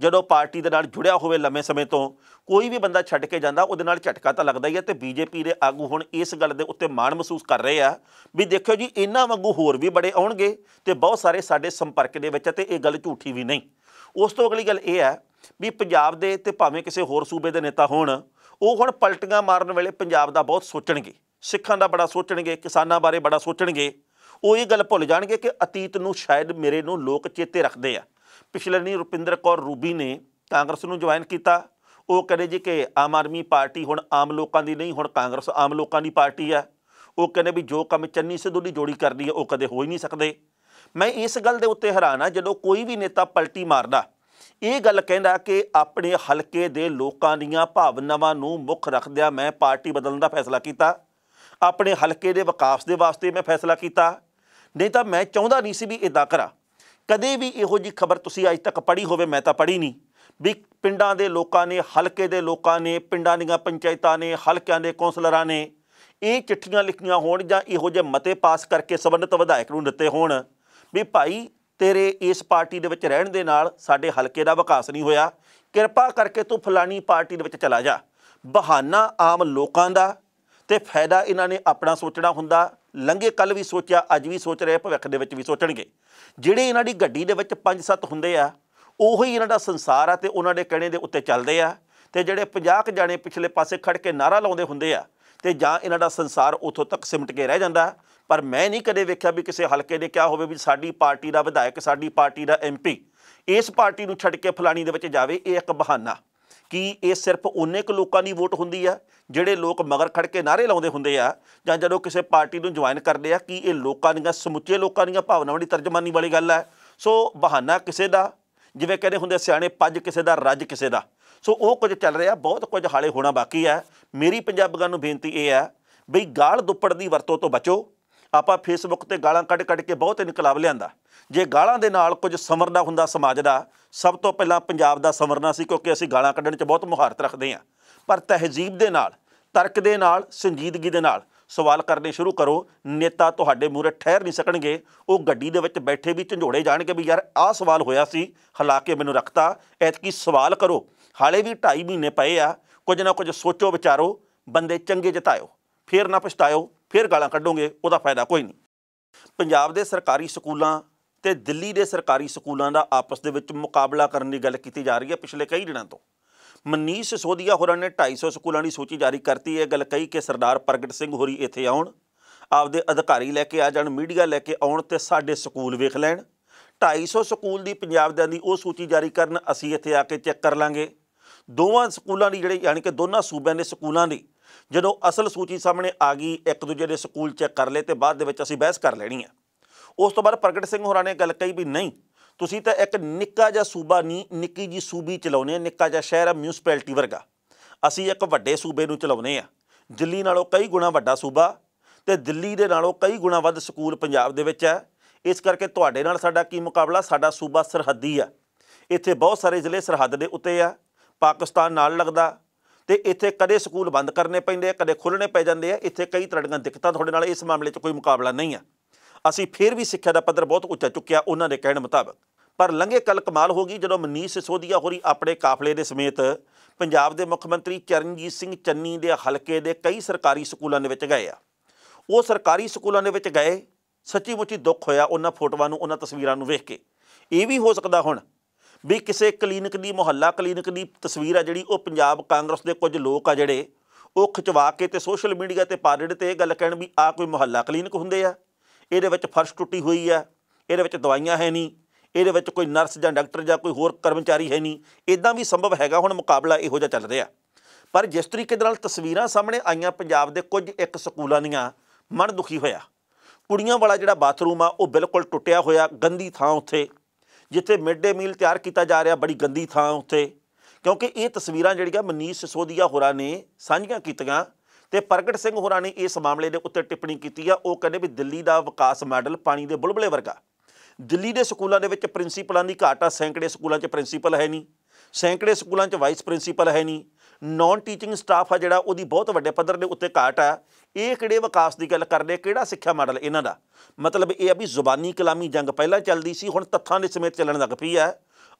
ਜਦੋਂ ਪਾਰਟੀ ਦੇ ਨਾਲ ਜੁੜਿਆ ਹੋਵੇ ਲੰਮੇ ਸਮੇਂ ਤੋਂ ਕੋਈ ਵੀ ਬੰਦਾ ਛੱਡ ਕੇ ਜਾਂਦਾ ਉਹਦੇ ਨਾਲ ਝਟਕਾ ਤਾਂ ਲੱਗਦਾ ਹੀ ਹੈ ਤੇ ਬੀਜੇਪੀ ਦੇ ਆਗੂ ਹੁਣ ਇਸ ਗੱਲ ਦੇ ਉੱਤੇ ਮਾਣ ਮਹਿਸੂਸ ਕਰ ਰਹੇ ਆ ਵੀ ਦੇਖਿਓ ਜੀ ਇਹਨਾਂ ਵਾਂਗੂ ਹੋਰ ਵੀ ਬੜੇ ਆਉਣਗੇ ਤੇ ਬਹੁਤ ਸਾਰੇ ਸਾਡੇ ਸੰਪਰਕ ਦੇ ਵਿੱਚ ਤੇ ਇਹ ਗੱਲ ਝੂਠੀ ਵੀ ਨਹੀਂ ਉਸ ਤੋਂ ਅਗਲੀ ਗੱਲ ਇਹ ਹੈ ਵੀ ਪੰਜਾਬ ਦੇ ਤੇ ਭਾਵੇਂ ਕਿਸੇ ਹੋਰ ਸੂਬੇ ਦੇ ਨੇਤਾ ਹੋਣ ਉਹ ਹੁਣ ਪਲਟੀਆਂ ਮਾਰਨ ਵੇਲੇ ਪੰਜਾਬ ਦਾ ਬਹੁਤ ਸੋਚਣਗੇ ਸਿੱਖਾਂ ਦਾ ਬੜਾ ਸੋਚਣਗੇ ਕਿਸਾਨਾਂ ਬਾਰੇ ਬੜਾ ਸੋਚਣਗੇ ਉਹ ਇਹ ਗੱਲ ਭੁੱਲ ਜਾਣਗੇ ਕਿ ਅਤੀਤ ਨੂੰ ਸ਼ਾਇਦ ਮੇਰੇ ਨੂੰ ਲੋਕ ਚੇਤੇ ਰੱਖਦੇ ਆ ਪਿਛਲੇ ਨਹੀਂ ਰੁਪਿੰਦਰ ਕੌਰ ਰੂਬੀ ਨੇ ਕਾਂਗਰਸ ਨੂੰ ਜੁਆਇਨ ਕੀਤਾ ਉਹ ਕਹਿੰਦੇ ਜੀ ਕਿ ਆਮ ਆਦਮੀ ਪਾਰਟੀ ਹੁਣ ਆਮ ਲੋਕਾਂ ਦੀ ਨਹੀਂ ਹੁਣ ਕਾਂਗਰਸ ਆਮ ਲੋਕਾਂ ਦੀ ਪਾਰਟੀ ਆ ਉਹ ਕਹਿੰਦੇ ਵੀ ਜੋ ਕੰਮ ਚੰਨੀ ਸਿੱਧੂ ਦੀ ਜੋੜੀ ਕਰਦੀ ਹੈ ਉਹ ਕਦੇ ਹੋ ਹੀ ਨਹੀਂ ਸਕਦੇ ਮੈਂ ਇਸ ਗੱਲ ਦੇ ਉੱਤੇ ਹੈਰਾਨ ਆ ਜਦੋਂ ਕੋਈ ਵੀ ਨੇਤਾ ਪਲਟੀ ਮਾਰਦਾ ਇਹ ਗੱਲ ਕਹਿੰਦਾ ਕਿ ਆਪਣੇ ਹਲਕੇ ਦੇ ਲੋਕਾਂ ਦੀਆਂ ਭਾਵਨਾਵਾਂ ਨੂੰ ਮੁੱਖ ਰੱਖਦਿਆਂ ਮੈਂ ਪਾਰਟੀ ਬਦਲਣ ਦਾ ਫੈਸਲਾ ਕੀਤਾ ਆਪਣੇ ਹਲਕੇ ਦੇ ਵਿਕਾਸ ਦੇ ਵਾਸਤੇ ਮੈਂ ਫੈਸਲਾ ਕੀਤਾ ਨਹੀਂ ਤਾਂ ਮੈਂ ਚਾਹੁੰਦਾ ਨਹੀਂ ਸੀ ਵੀ ਇਦਾਂ ਕਰਾਂ ਕਦੇ ਵੀ ਇਹੋ ਜੀ ਖਬਰ ਤੁਸੀਂ ਅੱਜ ਤੱਕ ਪੜ੍ਹੀ ਹੋਵੇ ਮੈਂ ਤਾਂ ਪੜ੍ਹੀ ਨਹੀਂ ਵੀ ਪਿੰਡਾਂ ਦੇ ਲੋਕਾਂ ਨੇ ਹਲਕੇ ਦੇ ਲੋਕਾਂ ਨੇ ਪਿੰਡਾਂ ਦੀਆਂ ਪੰਚਾਇਤਾਂ ਨੇ ਹਲਕਿਆਂ ਦੇ ਕੌਂਸਲਰਾਂ ਨੇ ਇਹ ਚਿੱਠੀਆਂ ਲਿਖੀਆਂ ਹੋਣ ਜਾਂ ਇਹੋ ਜੇ ਮਤੇ ਪਾਸ ਕਰਕੇ ਸਬੰਧਤ ਵਿਧਾਇਕ ਨੂੰ ਦਿੱਤੇ ਹੋਣ ਵੀ ਭਾਈ ਤੇਰੇ ਇਸ ਪਾਰਟੀ ਦੇ ਵਿੱਚ ਰਹਿਣ ਦੇ ਨਾਲ ਸਾਡੇ ਹਲਕੇ ਦਾ ਵਿਕਾਸ ਨਹੀਂ ਹੋਇਆ ਕਿਰਪਾ ਕਰਕੇ ਤੂੰ ਫਲਾਣੀ ਪਾਰਟੀ ਦੇ ਵਿੱਚ ਚਲਾ ਜਾ ਬਹਾਨਾ ਆਮ ਲੋਕਾਂ ਦਾ ਤੇ ਫਾਇਦਾ ਇਹਨਾਂ ਨੇ ਆਪਣਾ ਸੋਚਣਾ ਹੁੰਦਾ ਲੰਗੇ ਕੱਲ ਵੀ ਸੋਚਿਆ ਅੱਜ ਵੀ ਸੋਚ ਰਹੇ ਭਵਿੱਖ ਦੇ ਵਿੱਚ ਵੀ ਸੋਚਣਗੇ ਜਿਹੜੇ ਇਹਨਾਂ ਦੀ ਗੱਡੀ ਦੇ ਵਿੱਚ 5-7 ਹੁੰਦੇ ਆ ਉਹੀ ਇਹਨਾਂ ਦਾ ਸੰਸਾਰ ਆ ਤੇ ਉਹਨਾਂ ਦੇ ਕਹਿਣੇ ਦੇ ਉੱਤੇ ਚੱਲਦੇ ਆ ਤੇ ਜਿਹੜੇ 50 ਜਾਣੇ ਪਿਛਲੇ ਪਾਸੇ ਖੜ ਕੇ ਨਾਰਾ ਲਾਉਂਦੇ ਹੁੰਦੇ ਆ ਤੇ ਜਾਂ ਇਹਨਾਂ ਦਾ ਸੰਸਾਰ ਉਥੋਂ ਤੱਕ ਸਿਮਟ ਕੇ ਰਹਿ ਜਾਂਦਾ ਪਰ ਮੈਂ ਨਹੀਂ ਕਦੇ ਵੇਖਿਆ ਵੀ ਕਿਸੇ ਹਲਕੇ ਦੇ ਕਿਹਾ ਹੋਵੇ ਵੀ ਸਾਡੀ ਪਾਰਟੀ ਦਾ ਵਿਧਾਇਕ ਸਾਡੀ ਪਾਰਟੀ ਦਾ ਐਮਪੀ ਇਸ ਪਾਰਟੀ ਨੂੰ ਛੱਡ ਕੇ ਫਲਾਣੀ ਦੇ ਵਿੱਚ ਜਾਵੇ ਇਹ ਇੱਕ ਬਹਾਨਾ ਕਿ ਇਹ ਸਿਰਫ ਉਹਨੇ ਕੁ ਲੋਕਾਂ ਦੀ ਵੋਟ ਹੁੰਦੀ ਆ ਜਿਹੜੇ ਲੋਕ ਮਗਰ ਖੜ ਕੇ ਨਾਰੇ ਲਾਉਂਦੇ ਹੁੰਦੇ ਆ ਜਾਂ ਜਦੋਂ ਕਿਸੇ ਪਾਰਟੀ ਨੂੰ ਜੁਆਇਨ ਕਰਦੇ ਆ ਕਿ ਇਹ ਲੋਕਾਂ ਦੀਆਂ ਸਮੁੱਚੇ ਲੋਕਾਂ ਦੀਆਂ ਭਾਵਨਾਵਾਂ ਦੀ ਤਰਜਮਾਨੀ ਵਾਲੀ ਗੱਲ ਹੈ ਸੋ ਬਹਾਨਾ ਕਿਸੇ ਦਾ ਜਿਵੇਂ ਕਹਿੰਦੇ ਹੁੰਦੇ ਸਿਆਣੇ ਪੱਜ ਕਿਸੇ ਦਾ ਰੱਜ ਕਿਸੇ ਦਾ ਸੋ ਉਹ ਕੁਝ ਚੱਲ ਰਿਹਾ ਬਹੁਤ ਕੁਝ ਹਾਲੇ ਹੋਣਾ ਬਾਕੀ ਆ ਮੇਰੀ ਪੰਜਾਬੀਆਂ ਨੂੰ ਬੇਨਤੀ ਇਹ ਆ ਬਈ ਗਾਲ ਦੁੱਪੜ ਦੀ ਵਰਤੋਂ ਤੋਂ ਬਚੋ ਆਪਾਂ ਫੇਸਬੁੱਕ ਤੇ ਗਾਲਾਂ ਕੱਢ ਕੱਢ ਕੇ ਬਹੁਤ ਇਨਕਲਾਬ ਲਿਆਂਦਾ ਜੇ ਗਾਲਾਂ ਦੇ ਨਾਲ ਕੁਝ ਸਮਰਦਾ ਹੁੰਦਾ ਸਮਾਜ ਦਾ ਸਭ ਤੋਂ ਪਹਿਲਾਂ ਪੰਜਾਬ ਦਾ ਸਵਰਨਾ ਸੀ ਕਿਉਂਕਿ ਅਸੀਂ ਗਾਲਾਂ ਕੱਢਣ 'ਚ ਬਹੁਤ ਮੁਹਾਰਤ ਰੱਖਦੇ ਹਾਂ ਪਰ ਤਹਿਜ਼ੀਬ ਦੇ ਨਾਲ ਤਰਕ ਦੇ ਨਾਲ ਸੰਜੀਦਗੀ ਦੇ ਨਾਲ ਸਵਾਲ ਕਰਨੇ ਸ਼ੁਰੂ ਕਰੋ ਨੇਤਾ ਤੁਹਾਡੇ ਮੂਰੇ ਠਹਿਰ ਨਹੀਂ ਸਕਣਗੇ ਉਹ ਗੱਡੀ ਦੇ ਵਿੱਚ ਬੈਠੇ ਵੀ ਝੰਡੋੜੇ ਜਾਣਗੇ ਵੀ ਯਾਰ ਆਹ ਸਵਾਲ ਹੋਇਆ ਸੀ ਹਲਾ ਕੇ ਮੈਨੂੰ ਰੱਖਤਾ ਐਤਕੀ ਸਵਾਲ ਕਰੋ ਹਾਲੇ ਵੀ 2.5 ਮਹੀਨੇ ਪਏ ਆ ਕੁਝ ਨਾ ਕੁਝ ਸੋਚੋ ਵਿਚਾਰੋ ਬੰਦੇ ਚੰਗੇ ਜਿਤਾਇਓ ਫੇਰ ਨਾ ਪਛਤਾਇਓ ਫੇਰ ਗਾਲਾਂ ਕੱਢੋਗੇ ਉਹਦਾ ਫਾਇਦਾ ਕੋਈ ਨਹੀਂ ਪੰਜਾਬ ਦੇ ਸਰਕਾਰੀ ਸਕੂਲਾਂ ਤੇ ਦਿੱਲੀ ਦੇ ਸਰਕਾਰੀ ਸਕੂਲਾਂ ਦਾ ਆਪਸ ਦੇ ਵਿੱਚ ਮੁਕਾਬਲਾ ਕਰਨ ਦੀ ਗੱਲ ਕੀਤੀ ਜਾ ਰਹੀ ਹੈ ਪਿਛਲੇ ਕਈ ਦਿਨਾਂ ਤੋਂ ਮਨੀਸ਼ ਸੋਧੀਆ ਹੋਰਾਂ ਨੇ 250 ਸਕੂਲਾਂ ਦੀ ਸੂਚੀ ਜਾਰੀ ਕਰਤੀ ਇਹ ਗੱਲ ਕਹੀ ਕਿ ਸਰਦਾਰ ਪ੍ਰਗਟ ਸਿੰਘ ਹੋਰੀ ਇੱਥੇ ਆਉਣ ਆਪਦੇ ਅਧਿਕਾਰੀ ਲੈ ਕੇ ਆ ਜਾਣ ਮੀਡੀਆ ਲੈ ਕੇ ਆਉਣ ਤੇ ਸਾਡੇ ਸਕੂਲ ਵੇਖ ਲੈਣ 250 ਸਕੂਲ ਦੀ ਪੰਜਾਬ ਦੇ ਦੀ ਉਹ ਸੂਚੀ ਜਾਰੀ ਕਰਨ ਅਸੀਂ ਇੱਥੇ ਆ ਕੇ ਚੈੱਕ ਕਰ ਲਾਂਗੇ ਦੋਵਾਂ ਸਕੂਲਾਂ ਦੀ ਜਿਹੜੇ ਯਾਨੀ ਕਿ ਦੋਨਾਂ ਸੂਬਿਆਂ ਦੇ ਸਕੂਲਾਂ ਦੀ ਜਦੋਂ ਅਸਲ ਸੂਚੀ ਸਾਹਮਣੇ ਆ ਗਈ ਇੱਕ ਦੂਜੇ ਦੇ ਸਕੂਲ ਚੈੱਕ ਕਰ ਲੈ ਤੇ ਬਾਅਦ ਦੇ ਵਿੱਚ ਅਸੀਂ ਬਹਿਸ ਕਰ ਲੈਣੀ ਹੈ ਉਸ ਤੋਂ ਬਾਅਦ ਪ੍ਰਗਟ ਸਿੰਘ ਹੋਰਾਂ ਨੇ ਗੱਲ ਕਹੀ ਵੀ ਨਹੀਂ ਤੁਸੀਂ ਤਾਂ ਇੱਕ ਨਿੱਕਾ ਜਿਹਾ ਸੂਬਾ ਨਹੀਂ ਨਿੱਕੀ ਜੀ ਸੂਬੀ ਚਲਾਉਨੇ ਆ ਨਿੱਕਾ ਜਿਹਾ ਸ਼ਹਿਰ ਆ ਮਿਊਨਿਸਪੈਲਿਟੀ ਵਰਗਾ ਅਸੀਂ ਇੱਕ ਵੱਡੇ ਸੂਬੇ ਨੂੰ ਚਲਾਉਨੇ ਆ ਦਿੱਲੀ ਨਾਲੋਂ ਕਈ ਗੁਣਾ ਵੱਡਾ ਸੂਬਾ ਤੇ ਦਿੱਲੀ ਦੇ ਨਾਲੋਂ ਕਈ ਗੁਣਾ ਵੱਧ ਸਕੂਲ ਪੰਜਾਬ ਦੇ ਵਿੱਚ ਹੈ ਇਸ ਕਰਕੇ ਤੁਹਾਡੇ ਨਾਲ ਸਾਡਾ ਕੀ ਮੁਕਾਬਲਾ ਸਾਡਾ ਸੂਬਾ ਸਰਹੱਦੀ ਆ ਇੱਥੇ ਬਹੁਤ ਸਾਰੇ ਜ਼ਿਲ੍ਹੇ ਸਰਹੱਦ ਦੇ ਉੱਤੇ ਆ ਪਾਕਿਸਤਾਨ ਨਾਲ ਲੱਗਦਾ ਤੇ ਇੱਥੇ ਕਦੇ ਸਕੂਲ ਬੰਦ ਕਰਨੇ ਪੈਂਦੇ ਆ ਕਦੇ ਖੁੱਲਣੇ ਪੈ ਜਾਂਦੇ ਆ ਇੱਥੇ ਕਈ ਤਰ੍ਹਾਂ ਦੀਆਂ ਦਿੱਕਤਾਂ ਤੁਹਾਡੇ ਨਾਲ ਇਸ ਮਾਮਲੇ 'ਚ ਕੋਈ ਮੁਕਾਬਲਾ ਨਹੀਂ ਆ ਅਸੀਂ ਫੇਰ ਵੀ ਸਿੱਖਿਆ ਦਾ ਪੱਧਰ ਬਹੁਤ ਉੱਚਾ ਚੁੱਕਿਆ ਉਹਨਾਂ ਦੇ ਕਹਿਣ ਮੁਤਾਬਕ ਪਰ ਲੰਘੇ ਕੱਲ ਕਮਾਲ ਹੋ ਗਈ ਜਦੋਂ ਮਨੀਸ਼ ਸਿਸੋਦੀਆ ਹੋਰੀ ਆਪਣੇ ਕਾਫਲੇ ਦੇ ਸਮੇਤ ਪੰਜਾਬ ਦੇ ਮੁੱਖ ਮੰਤਰੀ ਚਰਨਜੀਤ ਸਿੰਘ ਚੰਨੀ ਦੇ ਹਲਕੇ ਦੇ ਕਈ ਸਰਕਾਰੀ ਸਕੂਲਾਂ ਦੇ ਵਿੱਚ ਗਏ ਆ ਉਹ ਸਰਕਾਰੀ ਸਕੂਲਾਂ ਦੇ ਵਿੱਚ ਗਏ ਸੱਚੀ ਮੁੱਚੀ ਦੁੱਖ ਹੋਇਆ ਉਹਨਾਂ ਫੋਟੋਆਂ ਨੂੰ ਉਹਨਾਂ ਤਸਵੀਰਾਂ ਨੂੰ ਵੇਖ ਕੇ ਇਹ ਵੀ ਹੋ ਸਕਦਾ ਹੁਣ ਵੀ ਕਿਸੇ ਕਲੀਨਿਕ ਦੀ ਮੁਹੱਲਾ ਕਲੀਨਿਕ ਦੀ ਤਸਵੀਰ ਆ ਜਿਹੜੀ ਉਹ ਪੰਜਾਬ ਕਾਂਗਰਸ ਦੇ ਕੁਝ ਲੋਕ ਆ ਜਿਹੜੇ ਉਹ ਖਿਚਵਾ ਕੇ ਤੇ ਸੋਸ਼ਲ ਮੀਡੀਆ ਤੇ ਪਾ ਦੇਣ ਤੇ ਇਹ ਗੱਲ ਕਹਿਣ ਵੀ ਆ ਕੋਈ ਮੁਹੱਲਾ ਕਲੀਨਿਕ ਹੁੰਦੇ ਆ ਇਹਦੇ ਵਿੱਚ ਫਰਸ਼ ਟੁੱਟੀ ਹੋਈ ਹੈ ਇਹਦੇ ਵਿੱਚ ਦਵਾਈਆਂ ਹੈ ਨਹੀਂ ਇਹਦੇ ਵਿੱਚ ਕੋਈ ਨਰਸ ਜਾਂ ਡਾਕਟਰ ਜਾਂ ਕੋਈ ਹੋਰ ਕਰਮਚਾਰੀ ਹੈ ਨਹੀਂ ਇਦਾਂ ਵੀ ਸੰਭਵ ਹੈਗਾ ਹੁਣ ਮੁਕਾਬਲਾ ਇਹੋ ਜਿਹਾ ਚੱਲ ਰਿਹਾ ਪਰ ਜਿਸ ਤਰੀਕੇ ਦੇ ਨਾਲ ਤਸਵੀਰਾਂ ਸਾਹਮਣੇ ਆਈਆਂ ਪੰਜਾਬ ਦੇ ਕੁਝ ਇੱਕ ਸਕੂਲਾਂ ਦੀਆਂ ਮਨ ਦੁਖੀ ਹੋਇਆ ਕੁੜੀਆਂ ਵਾਲਾ ਜਿਹੜਾ ਬਾਥਰੂਮ ਆ ਉਹ ਬਿਲਕੁਲ ਟੁੱਟਿਆ ਹੋਇਆ ਗੰਦੀ ਥਾਂ ਉੱਥੇ ਜਿੱਥੇ ਮਿਡ ਡੇ ਮੀਲ ਤਿਆਰ ਕੀਤਾ ਜਾ ਰਿਹਾ ਬੜੀ ਗੰਦੀ ਥਾਂ ਉੱਥੇ ਕਿਉਂਕਿ ਇਹ ਤਸਵੀਰਾਂ ਜਿਹੜੀਆਂ ਮਨੀਸ਼ ਸੋਧੀਆ ਹੋਰਾਂ ਨੇ ਸਾਂਝੀਆਂ ਕੀਤੀਆਂ ਤੇ ਪ੍ਰਗਟ ਸਿੰਘ ਹੋਰਾਂ ਨੇ ਇਸ ਮਾਮਲੇ ਦੇ ਉੱਤੇ ਟਿੱਪਣੀ ਕੀਤੀ ਆ ਉਹ ਕਹਿੰਦੇ ਵੀ ਦਿੱਲੀ ਦਾ ਵਿਕਾਸ ਮਾਡਲ ਪਾਣੀ ਦੇ ਬੁਲਬਲੇ ਵਰਗਾ ਦਿੱਲੀ ਦੇ ਸਕੂਲਾਂ ਦੇ ਵਿੱਚ ਪ੍ਰਿੰਸੀਪਲਾਂ ਦੀ ਘਾਟ ਆ ਸੈਂਕੜੇ ਸਕੂਲਾਂ 'ਚ ਪ੍ਰਿੰਸੀਪਲ ਹੈ ਨਹੀਂ ਸੈਂਕੜੇ ਸਕੂਲਾਂ 'ਚ ਵਾਈਸ ਪ੍ਰਿੰਸੀਪਲ ਹੈ ਨਹੀਂ ਨਾਨ ਟੀਚਿੰਗ ਸਟਾਫ ਆ ਜਿਹੜਾ ਉਹਦੀ ਬਹੁਤ ਵੱਡੇ ਪੱਧਰ ਦੇ ਉੱਤੇ ਘਾਟ ਆ ਇਹ ਕਿਹੜੇ ਵਿਕਾਸ ਦੀ ਗੱਲ ਕਰਦੇ ਕਿਹੜਾ ਸਿੱਖਿਆ ਮਾਡਲ ਇਹਨਾਂ ਦਾ ਮਤਲਬ ਇਹ ਆ ਵੀ ਜ਼ੁਬਾਨੀ ਕਲਾਮੀ ਜੰਗ ਪਹਿਲਾਂ ਚੱਲਦੀ ਸੀ ਹੁਣ ਤੱਥਾਂ ਦੇ ਸਮੇਤ ਚੱਲਣ ਲੱਗ ਪਈ ਆ